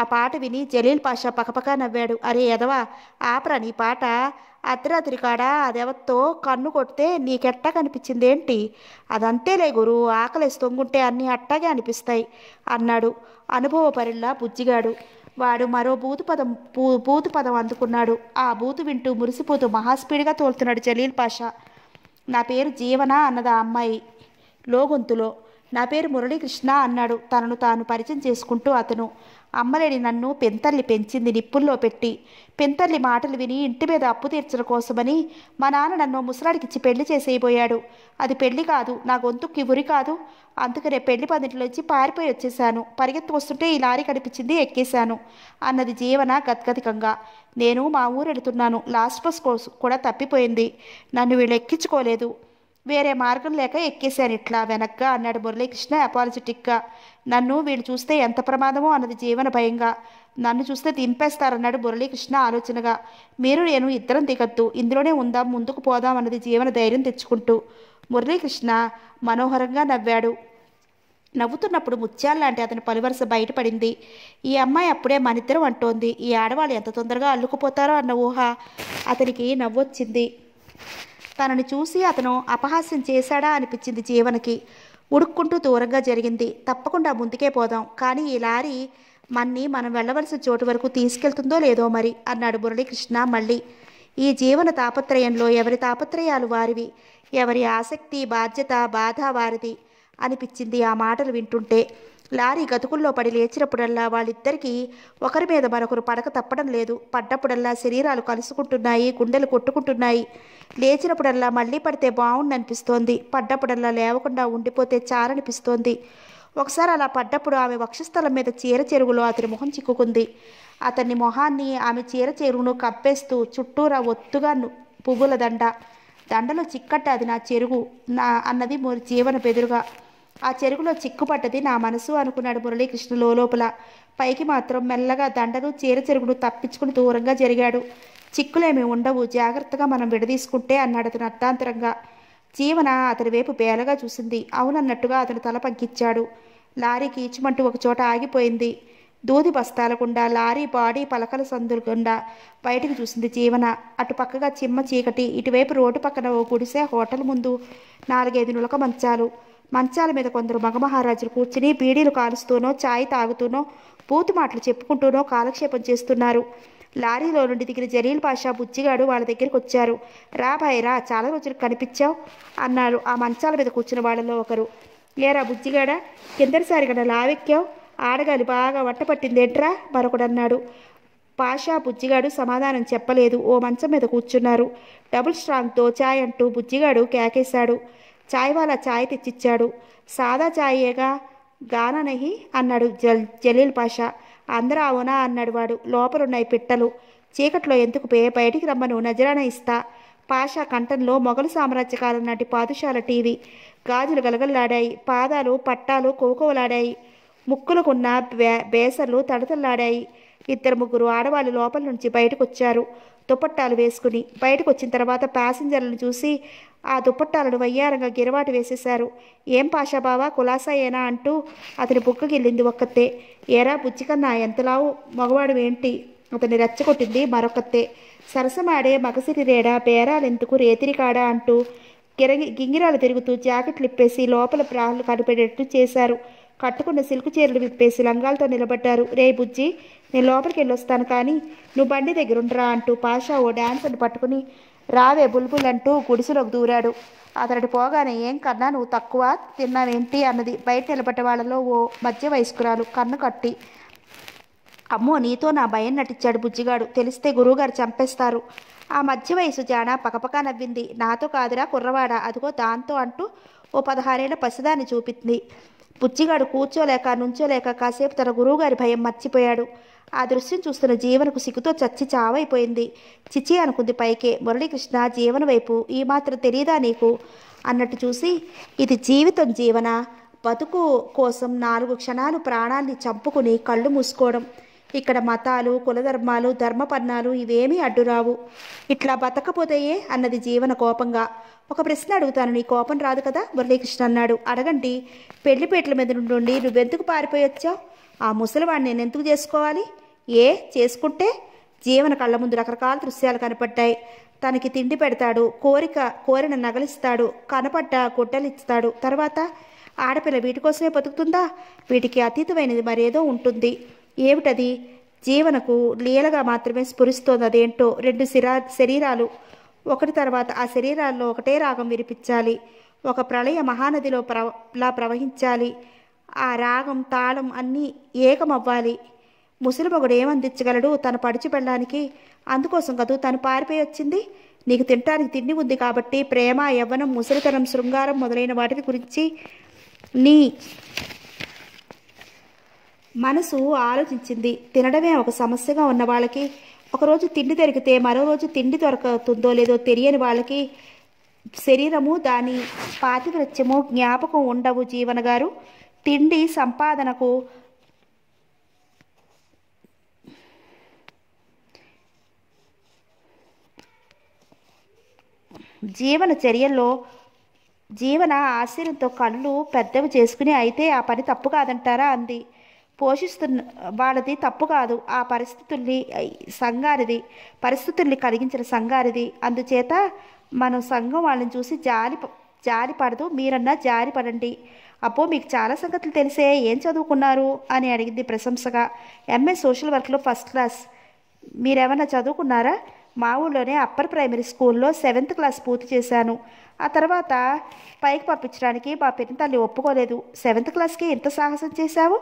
ఆ పాట విని జలీల్ పాషా పకపక నవ్వాడు అరే ఎదవా ఆపరా నీ పాట అర్ధరాత్రి కాడ అదెవత్తో కన్ను కొడితే నీకెట్టా కనిపించిందేంటి అదంతేలే గురు ఆకలేసి తొంగుంటే అన్నీ అట్టగే అనిపిస్తాయి అన్నాడు పరిల్లా బుజ్జిగాడు వాడు మరో భూతుపదం బూతు భూతుపదం అందుకున్నాడు ఆ బూతు వింటూ మురిసిపోతూ మహాస్పీడ్గా తోలుతున్నాడు జలీల్ పాషా నా పేరు జీవన అన్నది ఆ అమ్మాయి లోగొంతులో నా పేరు మురళీకృష్ణ అన్నాడు తనను తాను పరిచయం చేసుకుంటూ అతను అమ్మలేని నన్ను పెంతల్లి పెంచింది నిప్పుల్లో పెట్టి పెంతల్లి మాటలు విని ఇంటి మీద అప్పు తీర్చడం కోసమని మా నాన్న నన్ను ముసలాడికిచ్చి పెళ్లి చేసేయబోయాడు అది పెళ్లి కాదు నా గొంతుకి ఉరి కాదు అందుకనే పెళ్లి పందింట్లోంచి పారిపోయి వచ్చేసాను పరిగెత్తు వస్తుంటే ఈ లారీ కనిపించింది ఎక్కేశాను అన్నది జీవన గద్గతికంగా నేను మా ఊరు వెళుతున్నాను లాస్ట్ బస్ కోసం కూడా తప్పిపోయింది నన్ను వీళ్ళు ఎక్కించుకోలేదు వేరే మార్గం లేక ఎక్కేశాను ఇట్లా వెనక్గా అన్నాడు మురళీకృష్ణ అపాలజిటిక్గా నన్ను వీళ్ళు చూస్తే ఎంత ప్రమాదమో అన్నది జీవన భయంగా నన్ను చూస్తే దింపేస్తారన్నాడు మురళీకృష్ణ ఆలోచనగా మీరు నేను ఇద్దరం దిగద్దు ఇందులోనే ఉందాం ముందుకు పోదాం అన్నది జీవన ధైర్యం తెచ్చుకుంటూ మురళీకృష్ణ మనోహరంగా నవ్వాడు నవ్వుతున్నప్పుడు లాంటి అతని పలువరస బయటపడింది ఈ అమ్మాయి అప్పుడే మనిద్దరం అంటోంది ఈ ఆడవాళ్ళు ఎంత తొందరగా అల్లుకుపోతారో అన్న ఊహ అతనికి నవ్వొచ్చింది తనని చూసి అతను అపహాస్యం చేశాడా అనిపించింది జీవనకి ఉడుక్కుంటూ దూరంగా జరిగింది తప్పకుండా ముందుకే పోదాం కానీ ఈ లారీ మన్ని మనం వెళ్ళవలసిన చోటు వరకు తీసుకెళ్తుందో లేదో మరి అన్నాడు మురళీకృష్ణ మళ్ళీ ఈ జీవన తాపత్రయంలో ఎవరి తాపత్రయాలు వారివి ఎవరి ఆసక్తి బాధ్యత బాధ వారిది అనిపించింది ఆ మాటలు వింటుంటే లారీ గతుకుల్లో పడి లేచినప్పుడల్లా వాళ్ళిద్దరికీ ఒకరి మీద మరొకరు పడక తప్పడం లేదు పడ్డప్పుడల్లా శరీరాలు కలుసుకుంటున్నాయి గుండెలు కొట్టుకుంటున్నాయి లేచినప్పుడల్లా మళ్ళీ పడితే బాగుండనిపిస్తోంది పడ్డప్పుడల్లా లేవకుండా ఉండిపోతే చారనిపిస్తోంది ఒకసారి అలా పడ్డప్పుడు ఆమె వక్షస్థలం మీద చీర చెరుగులో అతని మొహం చిక్కుకుంది అతని మొహాన్ని ఆమె చీర చెరువును కప్పేస్తూ చుట్టూరా ఒత్తుగా పువ్వుల దండ దండలో చిక్కట్ట అది నా చెరుగు నా అన్నది మూడు జీవన బెదురుగా ఆ చెరుకులో పట్టది నా మనసు అనుకున్నాడు మురళీకృష్ణ లోపల పైకి మాత్రం మెల్లగా దండను చీర చెరుకును తప్పించుకుని దూరంగా జరిగాడు చిక్కులేమి ఉండవు జాగ్రత్తగా మనం విడదీసుకుంటే అన్నాడు అతను అర్థాంతరంగా జీవన అతని వైపు బేలగా చూసింది అవునన్నట్టుగా అతను తల పంకిచ్చాడు ఈచుమంటూ ఒక ఒకచోట ఆగిపోయింది దూది బస్తాల గుండా లారీ బాడీ పలకల సందులు గుండా బయటకు చూసింది జీవన అటు పక్కగా చిమ్మ చీకటి ఇటువైపు రోడ్డు పక్కన ఓ గుడిసే హోటల్ ముందు నాలుగైదు నులక మంచాలు మంచాల మీద కొందరు మగమహారాజులు కూర్చుని బీడీలు కాలుస్తూనో ఛాయ్ తాగుతూనో పూతు మాటలు చెప్పుకుంటూనో కాలక్షేపం చేస్తున్నారు లారీలో నుండి దిగిన జలీల్ పాషా బుజ్జిగాడు వాళ్ళ దగ్గరికి వచ్చారు రా రా చాలా రోజులు కనిపించావు అన్నారు ఆ మంచాల మీద కూర్చున్న వాళ్ళలో ఒకరు లేరా బుజ్జిగాడ కిందటిసారి కన్నా లావెక్కావు ఆడగాలి బాగా వంట మరొకడు మరొకడన్నాడు పాషా బుజ్జిగాడు సమాధానం చెప్పలేదు ఓ మంచం మీద కూర్చున్నారు డబుల్ స్ట్రాంగ్తో చాయ్ అంటూ బుజ్జిగాడు కేకేశాడు చాయ్ వాళ్ళ చాయ్ తెచ్చిచ్చాడు సాదా చాయేగా గాననహి అన్నాడు జల్ జలీల్ పాషా అందరూ అవునా అన్నాడు వాడు లోపలున్నాయి పిట్టలు చీకట్లో ఎందుకు పే బయటికి రమ్మను నజరాన ఇస్తా పాషా కంఠంలో మొఘలు సామ్రాజ్యకాలం నాటి పాదుశాల టీవీ గాజులు గలగల్లాడాయి పాదాలు పట్టాలు కోకోలాడాయి ముక్కులకున్న బే బేసర్లు తడతల్లాడాయి ఇద్దరు ముగ్గురు ఆడవాళ్ళు లోపల నుంచి బయటకు వచ్చారు దుప్పట్టాలు వేసుకుని బయటకు వచ్చిన తర్వాత ప్యాసింజర్లను చూసి ఆ దుప్పట్టాలను వయ్యారంగా గిరవాటు వేసేశారు ఏం పాషాబావా కులాసాయేనా అంటూ అతని బుక్కగిల్లింది ఒక్కతే ఏరా బుచ్చికన్నా ఎంతలావు మగవాడు ఏంటి అతన్ని రెచ్చగొట్టింది మరొకతే సరసమాడే మగసిరి రేడా బేరాలెందుకు రేతిరికాడా అంటూ గిరగి గింగిరాలు తిరుగుతూ జాకెట్లు ఇప్పేసి లోపల ప్రాణాలు కనిపెట్టేట్టు చేశారు కట్టుకున్న సిల్క్ చీరలు విప్పేసి లంగాలతో నిలబడ్డారు రే బుజ్జి నేను లోపలికి వెళ్ళొస్తాను కానీ నువ్వు బండి ఉండరా అంటూ పాషా ఓ డాన్సర్ని పట్టుకుని రావే బుల్బుల్ అంటూ గుడిసెలోకి దూరాడు అతడి పోగానే ఏం కన్నా నువ్వు తక్కువ తిన్నావేంటి అన్నది బయట నిలబడ్డ వాళ్ళలో ఓ మధ్య వయస్కురాలు కన్ను కట్టి అమ్మో నీతో నా భయం నటించాడు బుజ్జిగాడు తెలిస్తే గురువుగారు చంపేస్తారు ఆ మధ్య వయసు జానా పకపక నవ్వింది నాతో కాదురా కుర్రవాడ అదిగో దాంతో అంటూ ఓ పదహారేళ్ల పసిదాన్ని చూపింది బుజ్జిగాడు కూర్చోలేక నుంచోలేక కాసేపు తన గురువుగారి భయం మర్చిపోయాడు ఆ దృశ్యం చూస్తున్న జీవనకు సిగ్గుతో చచ్చి చావైపోయింది చిచ్చి అనుకుంది పైకే మురళీకృష్ణ జీవన వైపు ఈ మాత్రం తెలియదా నీకు అన్నట్టు చూసి ఇది జీవితం జీవన బతుకు కోసం నాలుగు క్షణాలు ప్రాణాన్ని చంపుకుని కళ్ళు మూసుకోవడం ఇక్కడ మతాలు కులధర్మాలు ధర్మపన్నాలు ఇవేమీ అడ్డురావు ఇట్లా బతకపోతేయే అన్నది జీవన కోపంగా ఒక ప్రశ్న అడుగుతాను నీ కోపం రాదు కదా మురళీకృష్ణ అన్నాడు అడగండి పెళ్లిపేటల మీద నుండి నువ్వెందుకు పారిపోయొచ్చావు ఆ ముసలివాడిని నేను ఎందుకు చేసుకోవాలి ఏ చేసుకుంటే జీవన కళ్ళ ముందు రకరకాల దృశ్యాలు కనపడ్డాయి తనకి తిండి పెడతాడు కోరిక కోరిన నగలిస్తాడు కనపడ్డ ఇస్తాడు తర్వాత ఆడపిల్ల వీటి కోసమే బతుకుతుందా వీటికి అతీతమైనది మరేదో ఉంటుంది ఏమిటది జీవనకు లీలగా మాత్రమే స్ఫురిస్తోంది అదేంటో రెండు శిరా శరీరాలు ఒకటి తర్వాత ఆ శరీరాల్లో ఒకటే రాగం వినిపించాలి ఒక ప్రళయ మహానదిలో ప్రలా ప్రవహించాలి ఆ రాగం తాళం అన్నీ ఏకమవ్వాలి ముసలిమొగుడు ఏమందించగలడు తను పడిచి పెళ్ళడానికి అందుకోసం కదూ తను పారిపోయి వచ్చింది నీకు తినటానికి తిండి ఉంది కాబట్టి ప్రేమ యవ్వనం ముసలితనం శృంగారం మొదలైన వాటిని గురించి నీ మనసు ఆలోచించింది తినడమే ఒక సమస్యగా ఉన్న వాళ్ళకి ఒకరోజు తిండి దొరికితే మరో రోజు తిండి దొరకతుందో లేదో తెలియని వాళ్ళకి శరీరము దాని పాతివృత్యము జ్ఞాపకం ఉండవు జీవన గారు తిండి సంపాదనకు జీవన చర్యల్లో జీవన ఆశ్చర్యంతో కళ్ళు పెద్దవి చేసుకుని అయితే ఆ పని తప్పు కాదంటారా అంది పోషిస్తున్న వాళ్ళది తప్పు కాదు ఆ పరిస్థితుల్ని సంఘారిది పరిస్థితుల్ని కలిగించిన సంగారిది అందుచేత మనం సంఘం వాళ్ళని చూసి జాలి జాలి పడదు మీరన్నా జారి పడండి అప్పో మీకు చాలా సంగతులు తెలిసే ఏం చదువుకున్నారు అని అడిగింది ప్రశంసగా ఎంఏ సోషల్ వర్క్లో ఫస్ట్ క్లాస్ మీరేమన్నా చదువుకున్నారా మా ఊళ్ళోనే అప్పర్ ప్రైమరీ స్కూల్లో సెవెంత్ క్లాస్ పూర్తి చేశాను ఆ తర్వాత పైకి పంపించడానికి మా తల్లి ఒప్పుకోలేదు సెవెంత్ క్లాస్కి ఎంత సాహసం చేశావు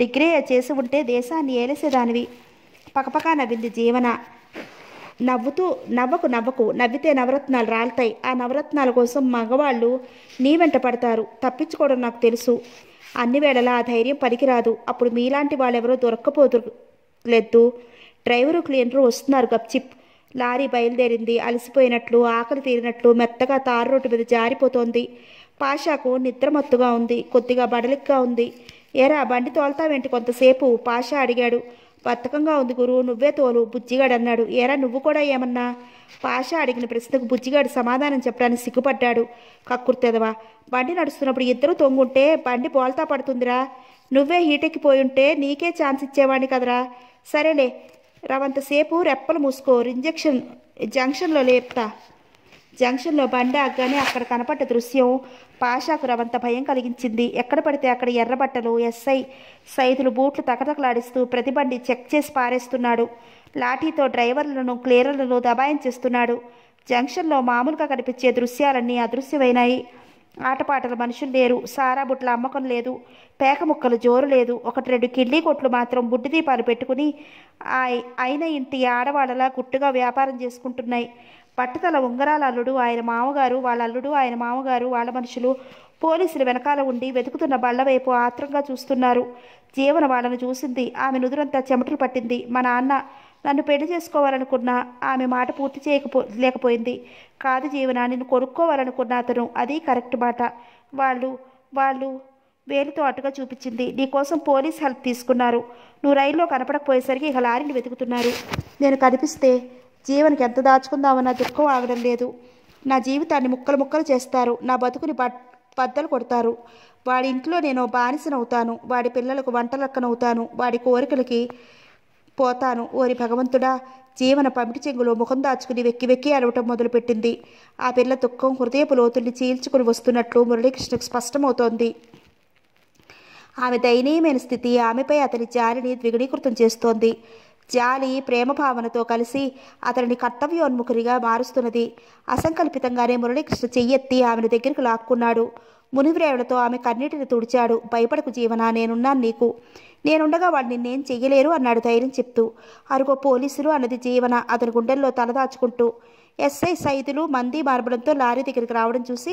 డిగ్రీ చేసి ఉంటే దేశాన్ని ఏలేసేదానివి పకపకా నవ్వింది జీవన నవ్వుతూ నవ్వకు నవ్వకు నవ్వితే నవరత్నాలు రాలుతాయి ఆ నవరత్నాల కోసం మగవాళ్ళు నీ వెంట పడతారు తప్పించుకోవడం నాకు తెలుసు అన్ని వేళలా ఆ ధైర్యం పనికిరాదు అప్పుడు మీలాంటి వాళ్ళెవరో దొరక్కపోదు లేదు డ్రైవరు క్లీనరు వస్తున్నారు గప్చిప్ లారీ బయలుదేరింది అలసిపోయినట్లు ఆకలి తీరినట్లు మెత్తగా తారు రోడ్డు మీద జారిపోతోంది పాషాకు నిద్రమత్తుగా ఉంది కొద్దిగా బడలిక్గా ఉంది ఎరా బండి తోలుతావేంటి కొంతసేపు పాషా అడిగాడు బతకంగా ఉంది గురువు నువ్వే తోలు బుజ్జిగాడు అన్నాడు ఎరా నువ్వు కూడా ఏమన్నా పాష అడిగిన ప్రశ్నకు బుజ్జిగాడు సమాధానం చెప్పడానికి సిగ్గుపడ్డాడు కక్కుర్తెదవా బండి నడుస్తున్నప్పుడు ఇద్దరు తొంగుంటే బండి బోల్తా పడుతుందిరా నువ్వే హీటెక్కిపోయి ఉంటే నీకే ఛాన్స్ ఇచ్చేవాడిని కదరా సరేలే రవంతసేపు రెప్పలు మూసుకో ఇంజక్షన్ జంక్షన్లో లేపుతా జంక్షన్లో బండి ఆగ్గానే అక్కడ కనపడ్డ దృశ్యం పాషాకు రవంత భయం కలిగించింది ఎక్కడ పడితే అక్కడ ఎర్రబట్టలు ఎస్ఐ సైదులు బూట్లు తకతకలాడిస్తూ ప్రతి బండి చెక్ చేసి పారేస్తున్నాడు లాఠీతో డ్రైవర్లను క్లియర్లను దబాయించేస్తున్నాడు జంక్షన్లో మామూలుగా కనిపించే దృశ్యాలన్నీ అదృశ్యమైనాయి ఆటపాటల మనుషులు లేరు సారా బుట్ల అమ్మకం లేదు పేక ముక్కలు జోరు లేదు ఒకటి రెండు కిళ్ళీ కొట్లు మాత్రం బుడ్డి దీపాలు పెట్టుకుని అయిన ఇంటి ఆడవాళ్ళలా గుట్టుగా వ్యాపారం చేసుకుంటున్నాయి పట్టుదల ఉంగరాల అల్లుడు ఆయన మామగారు వాళ్ళ అల్లుడు ఆయన మామగారు వాళ్ళ మనుషులు పోలీసులు వెనకాల ఉండి వెతుకుతున్న వైపు ఆత్రంగా చూస్తున్నారు జీవన వాళ్ళను చూసింది ఆమె నుదురంతా చెమటలు పట్టింది మా నాన్న నన్ను పెళ్లి చేసుకోవాలనుకున్నా ఆమె మాట పూర్తి చేయకపో లేకపోయింది కాదు జీవన నిన్ను కొనుక్కోవాలనుకున్న అతను అది కరెక్ట్ మాట వాళ్ళు వాళ్ళు వేలితో అటుగా చూపించింది నీకోసం పోలీస్ హెల్ప్ తీసుకున్నారు నువ్వు రైల్లో కనపడకపోయేసరికి ఇక లారీని వెతుకుతున్నారు నేను కనిపిస్తే జీవనకి ఎంత దాచుకుందామన్న దుఃఖం ఆగడం లేదు నా జీవితాన్ని ముక్కలు ముక్కలు చేస్తారు నా బతుకుని బట్ బద్దలు కొడతారు వాడి ఇంట్లో నేను బానిసనవుతాను వాడి పిల్లలకు వంటలక్కనవుతాను వాడి కోరికలకి పోతాను ఓరి భగవంతుడా జీవన పమిటి చెంగులో ముఖం దాచుకుని వెక్కి వెక్కి అరవటం మొదలుపెట్టింది ఆ పిల్ల దుఃఖం హృదయపు లోతుల్ని చీల్చుకుని వస్తున్నట్లు మురళీకృష్ణకు స్పష్టమవుతోంది ఆమె దయనీయమైన స్థితి ఆమెపై అతని జాలిని ద్విగుణీకృతం చేస్తోంది జాలి ప్రేమ భావనతో కలిసి అతనిని కర్తవ్యోన్ముఖునిగా మారుస్తున్నది అసంకల్పితంగానే మురళీకృష్ణ చెయ్యెత్తి ఆమెను దగ్గరికి లాక్కున్నాడు మునివిరేవులతో ఆమె కన్నీటిని తుడిచాడు భయపడకు జీవన నేనున్నాను నీకు నేనుండగా వాడిని నేను చెయ్యలేరు అన్నాడు ధైర్యం చెప్తూ అరుగో పోలీసులు అన్నది జీవన అతని గుండెల్లో తలదాచుకుంటూ ఎస్ఐ సైదులు మంది మార్బడంతో లారీ దగ్గరికి రావడం చూసి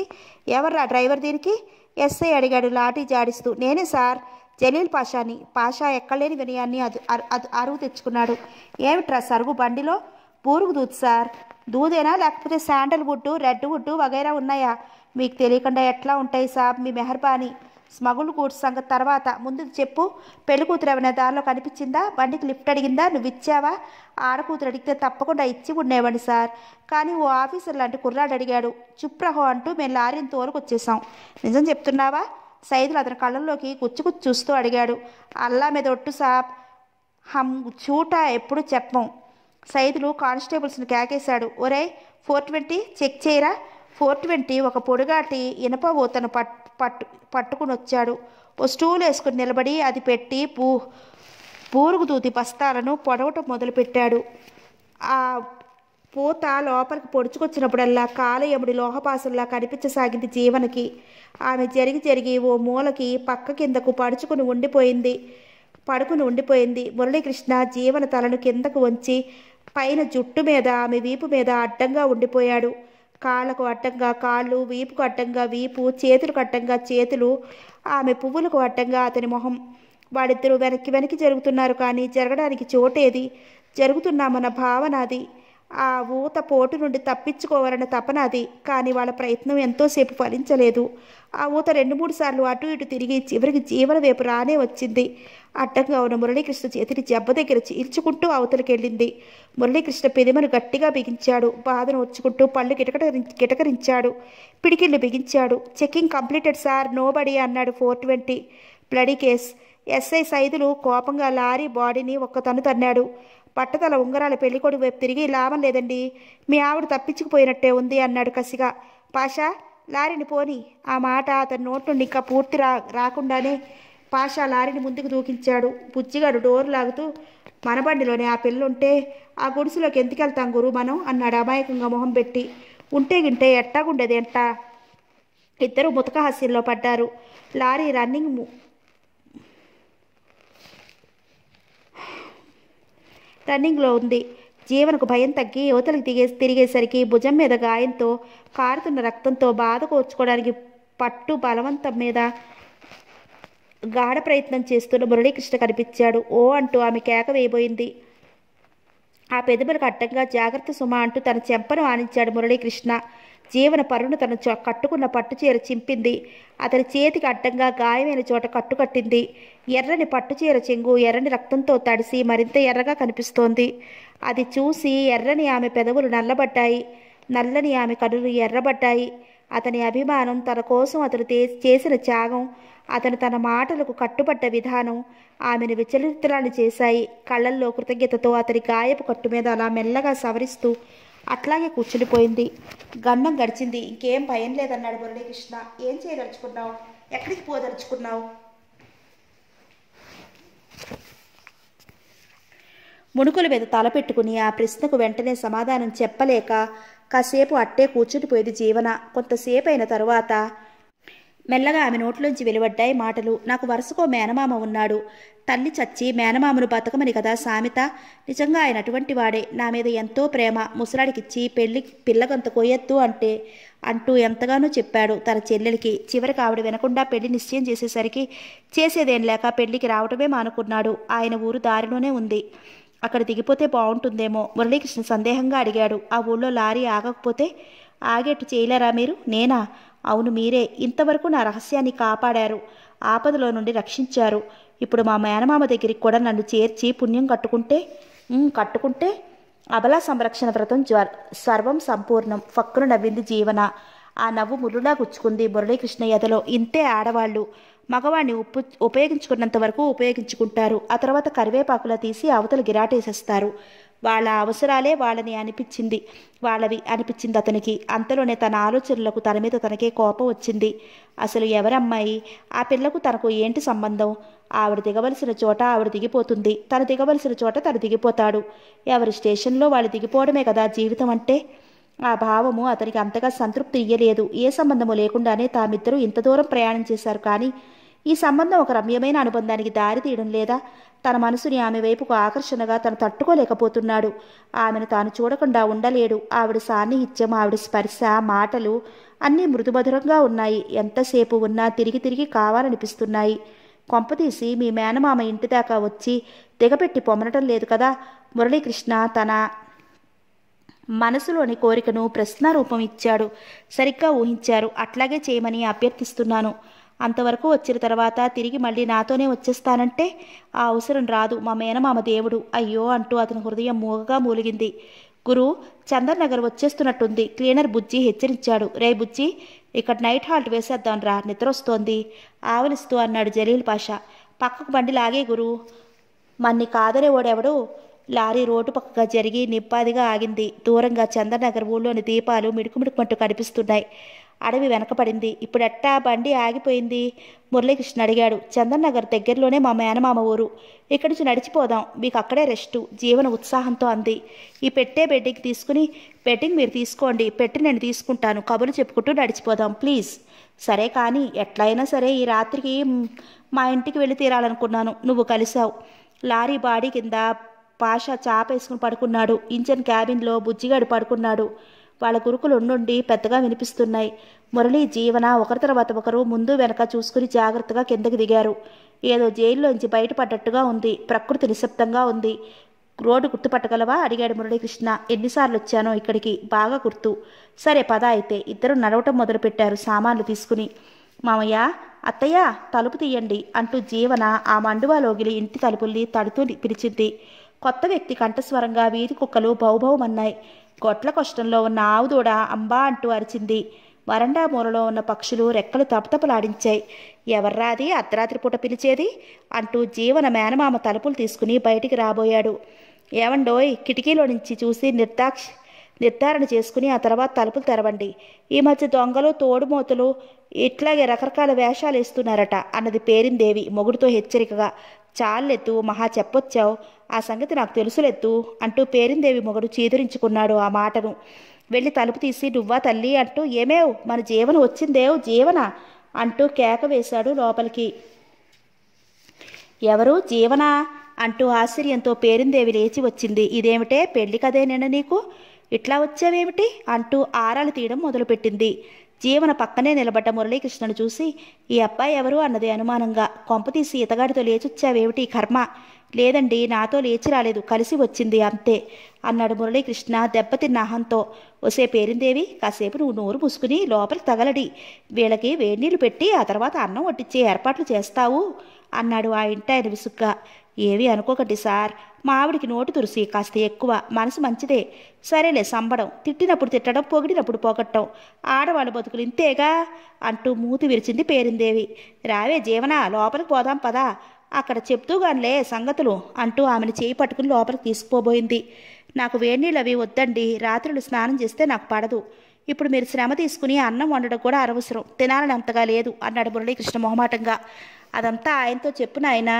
ఎవర్రా డ్రైవర్ దీనికి ఎస్ఐ అడిగాడు లాఠీ జాడిస్తూ నేనే సార్ జలీల్ పాషాని పాషా ఎక్కడలేని వినయాన్ని అది అరువు తెచ్చుకున్నాడు ఏమిట్రా సరుగు బండిలో పూరుగు దూదు సార్ దూదేనా లేకపోతే గుడ్డు రెడ్ గుడ్డు వగైరా ఉన్నాయా మీకు తెలియకుండా ఎట్లా ఉంటాయి సాబ్ మీ మెహర్బానీ స్మగుల్ గూడ్స్ సంగతి తర్వాత ముందు చెప్పు పెళ్లి కూతురు ఏమైనా దారిలో కనిపించిందా బండికి లిఫ్ట్ అడిగిందా నువ్వు ఇచ్చావా ఆడకూతురు అడిగితే తప్పకుండా ఇచ్చి ఉండేవాడి సార్ కానీ ఓ ఆఫీసర్ లాంటి కుర్రాడు అడిగాడు చుప్రహో అంటూ మేము లారీని తోలుకొచ్చేసాం నిజం చెప్తున్నావా సైదులు అతని కళ్ళల్లోకి గుచ్చుగుచ్చు చూస్తూ అడిగాడు అల్లా మీద ఒట్టు సాబ్ హమ్ చూట ఎప్పుడు చెప్పం సైదులు కానిస్టేబుల్స్ని కేకేశాడు ఒరే ఫోర్ ట్వంటీ చెక్ చేయరా ఫోర్ ట్వంటీ ఒక పొడుగాటి ఇనప ఊతను పట్ పట్టు పట్టుకుని వచ్చాడు ఓ స్టూల్ వేసుకుని నిలబడి అది పెట్టి పూ పూరుగు దూతి బస్తాలను పొడవటం మొదలుపెట్టాడు ఆ పూత లోపలికి పొడుచుకొచ్చినప్పుడల్లా కాలయముడి లోహపాసుల్లా కనిపించసాగింది జీవనకి ఆమె జరిగి జరిగి ఓ మూలకి పక్క కిందకు పడుచుకుని ఉండిపోయింది పడుకుని ఉండిపోయింది మురళీకృష్ణ జీవన తలను కిందకు వంచి పైన జుట్టు మీద ఆమె వీపు మీద అడ్డంగా ఉండిపోయాడు కాళ్ళకు అడ్డంగా కాళ్ళు వీపుకు అడ్డంగా వీపు చేతులకు అడ్డంగా చేతులు ఆమె పువ్వులకు అడ్డంగా అతని మొహం వాడిద్దరూ వెనక్కి వెనక్కి జరుగుతున్నారు కానీ జరగడానికి చోటేది జరుగుతున్నామన్న భావన అది ఆ ఊత పోటు నుండి తప్పించుకోవాలన్న తపన అది కానీ వాళ్ళ ప్రయత్నం ఎంతోసేపు ఫలించలేదు ఆ ఊత రెండు మూడు సార్లు అటు ఇటు తిరిగి చివరికి జీవన వైపు రానే వచ్చింది అడ్డంగా ఉన్న మురళీకృష్ణ చేతిని జబ్బ దగ్గర చీల్చుకుంటూ అవతలకెళ్ళింది మురళీకృష్ణ పెదిమను గట్టిగా బిగించాడు బాధను వచ్చుకుంటూ పళ్ళు కిటకటరి కిటకరించాడు పిడికిళ్ళు బిగించాడు చెకింగ్ కంప్లీటెడ్ సార్ నో అన్నాడు four twenty bloody case SI Saidulu కోపంగా లారీ బాడీని ఒక్కతను తన్నాడు పట్టతల ఉంగరాల పెళ్లికొడు వైపు తిరిగి లాభం లేదండి మీ ఆవిడ తప్పించుకుపోయినట్టే ఉంది అన్నాడు కసిగా పాషా లారీని పోని ఆ మాట అతని నోట్ నుండి ఇంకా పూర్తి రా రాకుండానే పాషా లారీని ముందుకు దూకించాడు బుజ్జిగాడు డోర్ లాగుతూ మన బండిలోనే ఆ పిల్లుంటే ఆ గుడిసులోకి ఎందుకు వెళ్తాం గురు మనం అన్నాడు అమాయకంగా మొహం పెట్టి ఉంటే గింటే ఎట్టాగుండేది ఎంట ఇద్దరు ముతక హస్యంలో పడ్డారు లారీ రన్నింగ్ రన్నింగ్లో ఉంది జీవనకు భయం తగ్గి యువతలకు దిగే తిరిగేసరికి భుజం మీద గాయంతో కారుతున్న రక్తంతో బాధ కూర్చుకోవడానికి పట్టు బలవంతం మీద గాఢ ప్రయత్నం చేస్తున్న మురళీకృష్ణ కనిపించాడు ఓ అంటూ ఆమె కేక వేయబోయింది ఆ పెదవులకు అడ్డంగా జాగ్రత్త సుమ అంటూ తన చెంపను ఆనించాడు మురళీకృష్ణ జీవన పరును తను కట్టుకున్న పట్టుచీర చింపింది అతని చేతికి అడ్డంగా గాయమైన చోట కట్టుకట్టింది ఎర్రని పట్టుచీర చెంగు ఎర్రని రక్తంతో తడిసి మరింత ఎర్రగా కనిపిస్తోంది అది చూసి ఎర్రని ఆమె పెదవులు నల్లబడ్డాయి నల్లని ఆమె కనులు ఎర్రబడ్డాయి అతని అభిమానం తన కోసం అతను చేసిన త్యాగం అతను తన మాటలకు కట్టుబడ్డ విధానం ఆమెను విచలితులాన్ని చేశాయి కళ్ళల్లో కృతజ్ఞతతో అతని గాయపు కట్టు మీద అలా మెల్లగా సవరిస్తూ అట్లాగే కూర్చునిపోయింది గన్నం గడిచింది ఇంకేం భయం లేదన్నాడు మురళీకృష్ణ ఏం చేయదలుచుకున్నావు ఎక్కడికి పోదలుచుకున్నావు మునుకుల మీద తలపెట్టుకుని ఆ ప్రశ్నకు వెంటనే సమాధానం చెప్పలేక కాసేపు అట్టే కూర్చునిపోయేది జీవన కొంతసేపు అయిన తరువాత మెల్లగా ఆమె నోట్లోంచి వెలువడ్డాయి మాటలు నాకు వరుసకో మేనమామ ఉన్నాడు తల్లి చచ్చి మేనమామను బతకమని కదా సామెత నిజంగా ఆయన అటువంటి వాడే నా మీద ఎంతో ప్రేమ ముసలాడికిచ్చి పెళ్లి పిల్లగంత కొయ్యొద్దు అంటే అంటూ ఎంతగానో చెప్పాడు తన చెల్లెలికి చివరికి ఆవిడ వినకుండా పెళ్లి నిశ్చయం చేసేసరికి చేసేదేం లేక పెళ్లికి రావటమే మానుకున్నాడు ఆయన ఊరు దారిలోనే ఉంది అక్కడ దిగిపోతే బాగుంటుందేమో మురళీకృష్ణ సందేహంగా అడిగాడు ఆ ఊళ్ళో లారీ ఆగకపోతే ఆగేట్టు చేయలేరా మీరు నేనా అవును మీరే ఇంతవరకు నా రహస్యాన్ని కాపాడారు ఆపదలో నుండి రక్షించారు ఇప్పుడు మా మేనమామ దగ్గరికి కూడా నన్ను చేర్చి పుణ్యం కట్టుకుంటే కట్టుకుంటే అబలా సంరక్షణ వ్రతం సర్వం సంపూర్ణం ఫక్కును నవ్వింది జీవన ఆ నవ్వు మురులా గుచ్చుకుంది మురళీకృష్ణ ఎదలో ఇంతే ఆడవాళ్ళు మగవాణ్ణి ఉప్పు ఉపయోగించుకున్నంత వరకు ఉపయోగించుకుంటారు ఆ తర్వాత కరివేపాకులా తీసి అవతల గిరాటేసేస్తారు వాళ్ళ అవసరాలే వాళ్ళని అనిపించింది వాళ్ళవి అనిపించింది అతనికి అంతలోనే తన ఆలోచనలకు తన మీద తనకే కోపం వచ్చింది అసలు ఎవరమ్మాయి ఆ పిల్లకు తనకు ఏంటి సంబంధం ఆవిడ దిగవలసిన చోట ఆవిడ దిగిపోతుంది తను దిగవలసిన చోట తను దిగిపోతాడు ఎవరి స్టేషన్లో వాళ్ళు దిగిపోవడమే కదా జీవితం అంటే ఆ భావము అతనికి అంతగా సంతృప్తి ఇయ్యలేదు ఏ సంబంధము లేకుండానే తామిద్దరూ ఇంత దూరం ప్రయాణం చేశారు కానీ ఈ సంబంధం ఒక రమ్యమైన అనుబంధానికి దారితీయడం లేదా తన మనసుని ఆమె వైపుకు ఆకర్షణగా తను తట్టుకోలేకపోతున్నాడు ఆమెను తాను చూడకుండా ఉండలేడు ఆవిడ సాన్నిహిత్యం ఆవిడ స్పర్శ మాటలు అన్నీ మృదుమధురంగా ఉన్నాయి ఎంతసేపు ఉన్నా తిరిగి తిరిగి కావాలనిపిస్తున్నాయి కొంపతీసి మీ మేనమామ ఇంటి దాకా వచ్చి తెగపెట్టి పొమ్మనటం లేదు కదా మురళీకృష్ణ తన మనసులోని కోరికను ప్రశ్నారూపం ఇచ్చాడు సరిగ్గా ఊహించారు అట్లాగే చేయమని అభ్యర్థిస్తున్నాను అంతవరకు వచ్చిన తర్వాత తిరిగి మళ్ళీ నాతోనే వచ్చేస్తానంటే ఆ అవసరం రాదు మా మేనమామ దేవుడు అయ్యో అంటూ అతని హృదయం మూగగా మూలిగింది గురు చందన్ నగర్ వచ్చేస్తున్నట్టుంది క్లీనర్ బుజ్జి హెచ్చరించాడు రే బుజ్జి ఇక్కడ నైట్ హాల్ట్ వేసేద్దాం రా నిద్రొస్తోంది ఆవలిస్తూ అన్నాడు జలీల్ పాషా పక్కకు బండి లాగే గురు మన్ని కాదనే ఓడెవడు లారీ రోడ్డు పక్కగా జరిగి నిప్పాదిగా ఆగింది దూరంగా చందర్నగర్ ఊళ్ళోని దీపాలు మిడుకుమిడుకుమంటూ కనిపిస్తున్నాయి అడవి వెనకపడింది ఇప్పుడట్టా బండి ఆగిపోయింది మురళీకృష్ణ అడిగాడు చందన్ నగర్ దగ్గరలోనే మా మేనమామ ఊరు ఇక్కడి నుంచి నడిచిపోదాం మీకు అక్కడే రెస్టు జీవన ఉత్సాహంతో అంది ఈ పెట్టే బెడ్డింగ్ తీసుకుని బెడ్డింగ్ మీరు తీసుకోండి పెట్టి నేను తీసుకుంటాను కబుర్లు చెప్పుకుంటూ నడిచిపోదాం ప్లీజ్ సరే కానీ ఎట్లయినా సరే ఈ రాత్రికి మా ఇంటికి వెళ్ళి తీరాలనుకున్నాను నువ్వు కలిసావు లారీ బాడీ కింద పాష వేసుకుని పడుకున్నాడు ఇంజన్ క్యాబిన్లో బుజ్జిగాడు పడుకున్నాడు వాళ్ళ కురుకులు ఉండుండి పెద్దగా వినిపిస్తున్నాయి మురళి జీవన ఒకరి తర్వాత ఒకరు ముందు వెనక చూసుకుని జాగ్రత్తగా కిందకి దిగారు ఏదో జైల్లోంచి బయటపడ్డట్టుగా ఉంది ప్రకృతి నిశ్శబ్దంగా ఉంది రోడ్డు గుర్తుపట్టగలవా అడిగాడు మురళీకృష్ణ ఎన్నిసార్లు వచ్చానో ఇక్కడికి బాగా గుర్తు సరే పద అయితే ఇద్దరు నడవటం మొదలుపెట్టారు సామాన్లు తీసుకుని మామయ్య అత్తయ్య తలుపు తీయండి అంటూ జీవన ఆ మండువాలోగిలి ఇంటి తలుపుల్ని తడుతూ పిలిచింది కొత్త వ్యక్తి కంఠస్వరంగా వీధి కుక్కలు భౌభవమన్నాయి గొట్ల కష్టంలో ఉన్న ఆవుదూడ అంబా అంటూ అరిచింది వరండా మూలలో ఉన్న పక్షులు రెక్కలు తపతపలాడించాయి ఎవర్రాది అర్ధరాత్రి పూట పిలిచేది అంటూ జీవన మేనమామ తలుపులు తీసుకుని బయటికి రాబోయాడు ఏమండోయ్ కిటికీలో నుంచి చూసి నిర్దాక్ష నిర్ధారణ చేసుకుని ఆ తర్వాత తలుపులు తెరవండి ఈ మధ్య దొంగలు తోడుమూతలు ఇట్లాగే రకరకాల వేషాలు వేస్తున్నారట అన్నది పేరిందేవి మొగుడితో హెచ్చరికగా చాలెత్తు మహా చెప్పొచ్చావు ఆ సంగతి నాకు తెలుసులెత్తు అంటూ పేరిందేవి మొగడు చీదరించుకున్నాడు ఆ మాటను వెళ్ళి తలుపు తీసి నువ్వా తల్లి అంటూ ఏమేవ్ మన జీవన వచ్చిందేవ్ జీవన అంటూ కేక వేశాడు లోపలికి ఎవరు జీవన అంటూ ఆశ్చర్యంతో పేరిందేవి లేచి వచ్చింది ఇదేమిటే పెళ్లి కదే నిన్న నీకు ఇట్లా వచ్చావేమిటి అంటూ ఆరాలు తీయడం మొదలుపెట్టింది జీవన పక్కనే నిలబడ్డ మురళీకృష్ణను చూసి ఈ అబ్బాయి ఎవరు అన్నది అనుమానంగా కొంపతీసి ఇతగాడితో లేచొచ్చావేమిటి కర్మ లేదండి నాతో లేచి రాలేదు కలిసి వచ్చింది అంతే అన్నాడు మురళీకృష్ణ దెబ్బతిన్న అహంతో ఒసే పేరిందేవి కాసేపు నువ్వు నోరు మూసుకుని లోపల తగలడి వీళ్ళకి వేడినీళ్ళు పెట్టి ఆ తర్వాత అన్నం వడ్డించే ఏర్పాట్లు చేస్తావు అన్నాడు ఆ ఇంట ఆయన విసుగ్గా ఏవి అనుకోకండి సార్ మావిడికి నోటు తురిసి కాస్త ఎక్కువ మనసు మంచిదే సరేలే సంబడం తిట్టినప్పుడు తిట్టడం పొగిడినప్పుడు పొగట్టం ఆడవాళ్ళ బతుకులు ఇంతేగా అంటూ మూతి విరిచింది పేరిందేవి రావే జీవన లోపలికి పోదాం పదా అక్కడ చెప్తూగానిలే సంగతులు అంటూ ఆమెను చేయి పట్టుకుని లోపలికి తీసుకుపోబోయింది నాకు వేడినీళ్ళు అవి వద్దండి రాత్రులు స్నానం చేస్తే నాకు పడదు ఇప్పుడు మీరు శ్రమ తీసుకుని అన్నం వండడం కూడా అనవసరం తినాలని అంతగా లేదు అన్నాడు మురళీకృష్ణ మొహమాటంగా అదంతా ఆయనతో చెప్పిన ఆయన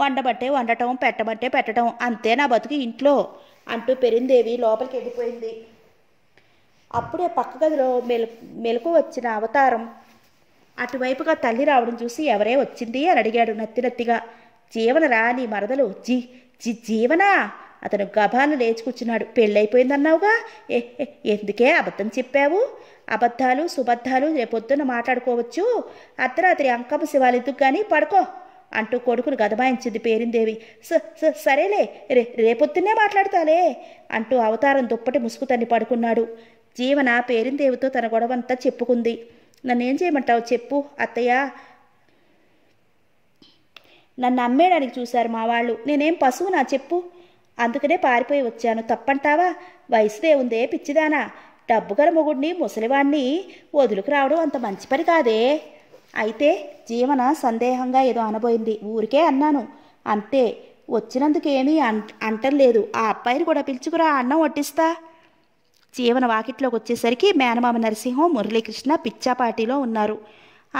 వండబట్టే వండటం పెట్టబట్టే పెట్టడం అంతే నా బతుకు ఇంట్లో అంటూ పెరిందేవి లోపలికి వెళ్ళిపోయింది అప్పుడే పక్క గదిలో మెలు మెలకు వచ్చిన అవతారం అటువైపుగా తల్లి రావడం చూసి ఎవరే వచ్చింది అని అడిగాడు నత్తినత్తిగా జీవనరా నీ మరదలు జి జి జీవనా అతను గభాలు లేచి కూర్చున్నాడు పెళ్ళైపోయిందన్నావుగా ఏ ఎందుకే అబద్ధం చెప్పావు అబద్ధాలు సుబద్ధాలు రేపొద్దున మాట్లాడుకోవచ్చు అర్ధరాత్రి అంకమ్మ శివాలెద్దుకు కానీ పడుకో అంటూ కొడుకును గదమాయించింది పేరిందేవి స సరేలే రే రేపొద్దున్నే మాట్లాడతాలే అంటూ అవతారం దుప్పటి ముసుగు తన్ని పడుకున్నాడు జీవన పేరిందేవితో తన గొడవంతా చెప్పుకుంది నన్నేం చేయమంటావు చెప్పు అత్తయ్య నన్ను అమ్మేయడానికి చూశారు మా వాళ్ళు నేనేం పశువు నా చెప్పు అందుకనే పారిపోయి వచ్చాను తప్పంటావా వయసుదే ఉందే పిచ్చిదానా డబ్బు గల మొగుడిని ముసలివాణ్ణి వదులుకు రావడం అంత మంచి పని కాదే అయితే జీవన సందేహంగా ఏదో అనబోయింది ఊరికే అన్నాను అంతే వచ్చినందుకేమీ అం లేదు ఆ అబ్బాయిని కూడా పిలుచుకురా అన్నం వడ్డిస్తా జీవన వాకిట్లోకి వచ్చేసరికి మేనమామ నరసింహం మురళీకృష్ణ పిచ్చాపాటీలో ఉన్నారు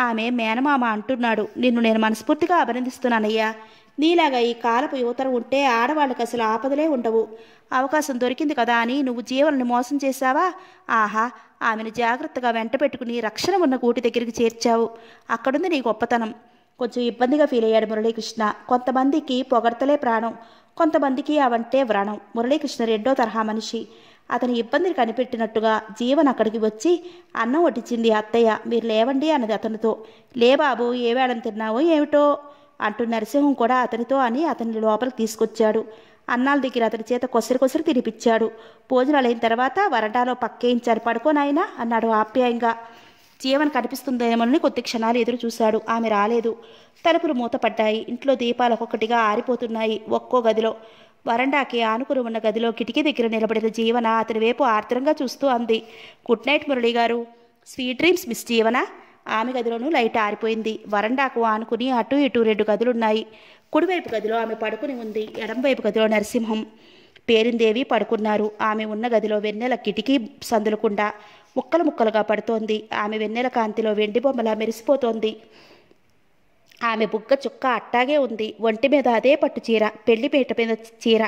ఆమె మేనమామ అంటున్నాడు నిన్ను నేను మనస్ఫూర్తిగా అభినందిస్తున్నానయ్యా నీలాగా ఈ కాలపు యువతరం ఉంటే ఆడవాళ్ళకి అసలు ఆపదలే ఉండవు అవకాశం దొరికింది కదా అని నువ్వు జీవనని మోసం చేశావా ఆహా ఆమెను జాగ్రత్తగా వెంట పెట్టుకుని రక్షణ ఉన్న గూటి దగ్గరికి చేర్చావు అక్కడుంది నీ గొప్పతనం కొంచెం ఇబ్బందిగా ఫీల్ అయ్యాడు మురళీకృష్ణ కొంతమందికి పొగడతలే ప్రాణం కొంతమందికి అవంటే వ్రణం మురళీకృష్ణ రెండో తరహా మనిషి అతని ఇబ్బందిని కనిపెట్టినట్టుగా జీవన్ అక్కడికి వచ్చి అన్నం వడ్డించింది అత్తయ్య మీరు లేవండి అన్నది అతనితో లే బాబు ఏ వేళని తిన్నావో ఏమిటో అంటూ నరసింహం కూడా అతనితో అని అతని లోపలికి తీసుకొచ్చాడు అన్నాల దగ్గర అతని చేత కొసరి కొసరి తినిపించాడు భోజనాలు అయిన తర్వాత వరండాలో పక్కేయించారు పడుకోనాయనా అన్నాడు ఆప్యాయంగా జీవన్ కనిపిస్తుందేమోనని కొద్ది క్షణాలు ఎదురు చూశాడు ఆమె రాలేదు తలుపులు మూతపడ్డాయి ఇంట్లో దీపాలు ఒక్కొక్కటిగా ఆరిపోతున్నాయి ఒక్కో గదిలో వరండాకి ఆనుకుని ఉన్న గదిలో కిటికీ దగ్గర నిలబడిన జీవన అతని వైపు ఆర్ద్రంగా చూస్తూ అంది గుడ్ నైట్ మురళి గారు స్వీట్ డ్రీమ్స్ మిస్ జీవన ఆమె గదిలోనూ లైట్ ఆరిపోయింది వరండాకు ఆనుకుని అటు ఇటు రెండు గదులున్నాయి కుడివైపు గదిలో ఆమె పడుకుని ఉంది ఎడంవైపు గదిలో నరసింహం పేరిందేవి పడుకున్నారు ఆమె ఉన్న గదిలో వెన్నెల కిటికీ సందులకుండా ముక్కలు ముక్కలుగా పడుతోంది ఆమె వెన్నెల కాంతిలో వెండి బొమ్మలా మెరిసిపోతోంది ఆమె బుగ్గ చుక్క అట్టాగే ఉంది ఒంటి మీద అదే పట్టు చీర పీట మీద చీర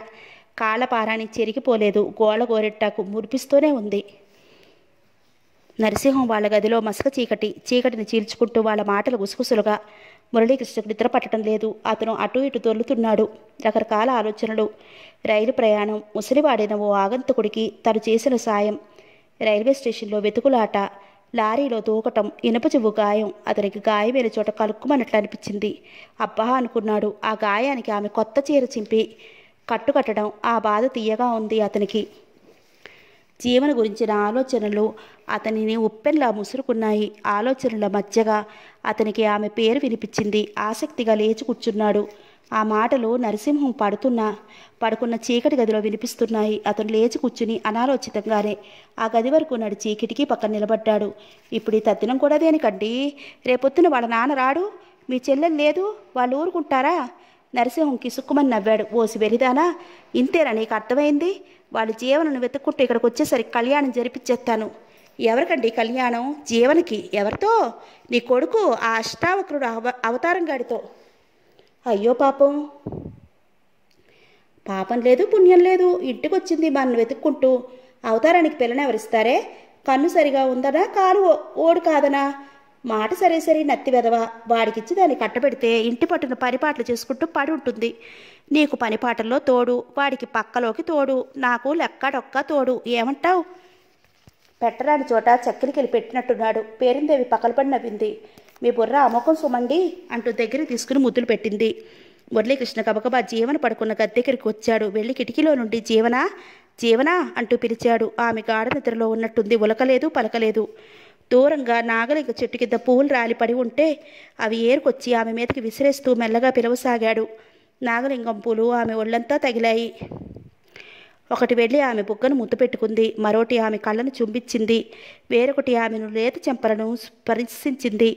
కాలపారాన్ని చెరిగిపోలేదు గోళ గోరెట్టాకు మురిపిస్తూనే ఉంది నరసింహం వాళ్ళ గదిలో మసక చీకటి చీకటిని చీల్చుకుంటూ వాళ్ళ మాటలు గుసగుసలుగా మురళీకృష్ణకు నిద్ర పట్టడం లేదు అతను అటు ఇటు దొర్లుతున్నాడు రకరకాల ఆలోచనలు రైలు ప్రయాణం ముసలివాడైన ఓ ఆగంతకుడికి తను చేసిన సాయం రైల్వే స్టేషన్లో వెతుకులాట లారీలో దూకటం ఇనప చెవు గాయం అతనికి గాయమైన చోట కలుక్కుమన్నట్లు అనిపించింది అబ్బా అనుకున్నాడు ఆ గాయానికి ఆమె కొత్త చీర చింపి కట్టుకట్టడం ఆ బాధ తీయగా ఉంది అతనికి జీవన గురించిన ఆలోచనలు అతనిని ఉప్పెన్లా ముసురుకున్నాయి ఆలోచనల మధ్యగా అతనికి ఆమె పేరు వినిపించింది ఆసక్తిగా లేచి కూర్చున్నాడు ఆ మాటలు నరసింహం పడుతున్న పడుకున్న చీకటి గదిలో వినిపిస్తున్నాయి అతను లేచి కూర్చుని అనాలోచితంగానే ఆ గది వరకు నడి చీకటికి పక్కన నిలబడ్డాడు ఇప్పుడు ఈ తద్దినం కూడా దేనికండి రేపొత్తున వాళ్ళ నాన్న రాడు మీ చెల్లెలు లేదు వాళ్ళు ఊరుకుంటారా నరసింహం కిసుక్కుమని నవ్వాడు ఓసి వెలిదానా ఇంతేనా నీకు అర్థమైంది వాళ్ళ జీవనను వెతుక్కుంటూ ఇక్కడికి వచ్చేసరికి కళ్యాణం జరిపించేస్తాను ఎవరికండి కళ్యాణం జీవనకి ఎవరితో నీ కొడుకు ఆ అష్టావక్రుడు అవ అవతారం గాడితో అయ్యో పాపం పాపం లేదు పుణ్యం లేదు ఇంటికొచ్చింది మనను వెతుక్కుంటూ అవతారానికి పిల్లని ఎవరిస్తారే కన్ను సరిగా ఉందనా కాలు ఓడు కాదనా మాట సరే సరే నత్తి వెదవా వాడికిచ్చి దాన్ని కట్టబెడితే ఇంటి పట్టున పరిపాట్లు చేసుకుంటూ పడి ఉంటుంది నీకు పనిపాటల్లో తోడు వాడికి పక్కలోకి తోడు నాకు లెక్కడొక్క తోడు ఏమంటావు పెట్టరాని చోట చక్కెలికెళ్ళి పెట్టినట్టున్నాడు పేరిందేవి పక్కలపడి నవ్వింది మీ బుర్ర అమ్మకం సుమండి అంటూ దగ్గర తీసుకుని ముద్దులు పెట్టింది మురళీకృష్ణ కబకబా జీవన పడుకున్న గద్దెకరికి వచ్చాడు వెళ్ళి కిటికీలో నుండి జీవన జీవన అంటూ పిలిచాడు ఆమె గాఢ నిద్రలో ఉన్నట్టుంది ఉలకలేదు పలకలేదు దూరంగా నాగలిక చెట్టు కింద పువ్వులు రాలిపడి ఉంటే అవి ఏరుకొచ్చి ఆమె మీదకి విసిరేస్తూ మెల్లగా పిలవసాగాడు నాగలింగం పూలు ఆమె ఒళ్ళంతా తగిలాయి ఒకటి వెళ్ళి ఆమె బుగ్గను ముద్దు పెట్టుకుంది మరోటి ఆమె కళ్ళను చుంబించింది వేరొకటి ఆమెను లేత చెంపలను స్పర్శించింది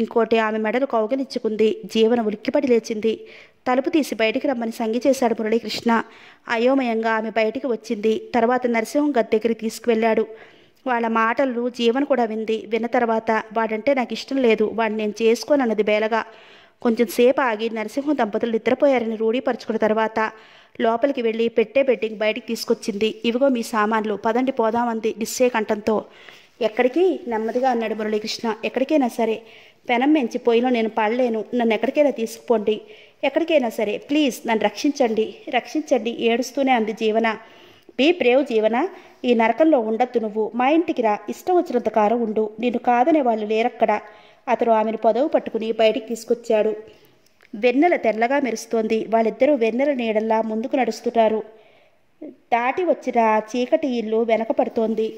ఇంకోటి ఆమె మెడలు కౌగలించుకుంది జీవన ఉలిక్కిపడి లేచింది తలుపు తీసి బయటికి రమ్మని సంగి చేశాడు మురళీకృష్ణ అయోమయంగా ఆమె బయటికి వచ్చింది తర్వాత నరసింహం గది దగ్గరికి తీసుకువెళ్ళాడు వాళ్ళ మాటలు జీవన్ కూడా వింది విన్న తర్వాత వాడంటే నాకు ఇష్టం లేదు వాడిని నేను చేసుకోనన్నది బేలగా కొంచెం సేపు ఆగి నరసింహం దంపతులు నిద్రపోయారని రూఢీపరుచుకున్న తర్వాత లోపలికి వెళ్ళి పెట్టే బెడ్డింగ్ బయటికి తీసుకొచ్చింది ఇవిగో మీ సామాన్లు పదండి పోదామంది నిశ్చయ కంఠంతో ఎక్కడికి నెమ్మదిగా అన్నాడు మురళీకృష్ణ ఎక్కడికైనా సరే పెనం మెంచి పొయ్యిలో నేను పడలేను నన్ను ఎక్కడికైనా తీసుకుపోండి ఎక్కడికైనా సరే ప్లీజ్ నన్ను రక్షించండి రక్షించండి ఏడుస్తూనే అంది జీవన బీ ప్రేవ్ జీవన ఈ నరకంలో ఉండొద్దు నువ్వు మా ఇంటికి రా ఇష్టం వచ్చినంత కారం ఉండు నిన్ను కాదనే వాళ్ళు లేరక్కడ అతను ఆమెను పొదవు పట్టుకుని బయటికి తీసుకొచ్చాడు వెన్నెల తెల్లగా మెరుస్తోంది వాళ్ళిద్దరూ వెన్నెల నీడల్లా ముందుకు నడుస్తున్నారు దాటి వచ్చిన చీకటి ఇల్లు వెనకపడుతోంది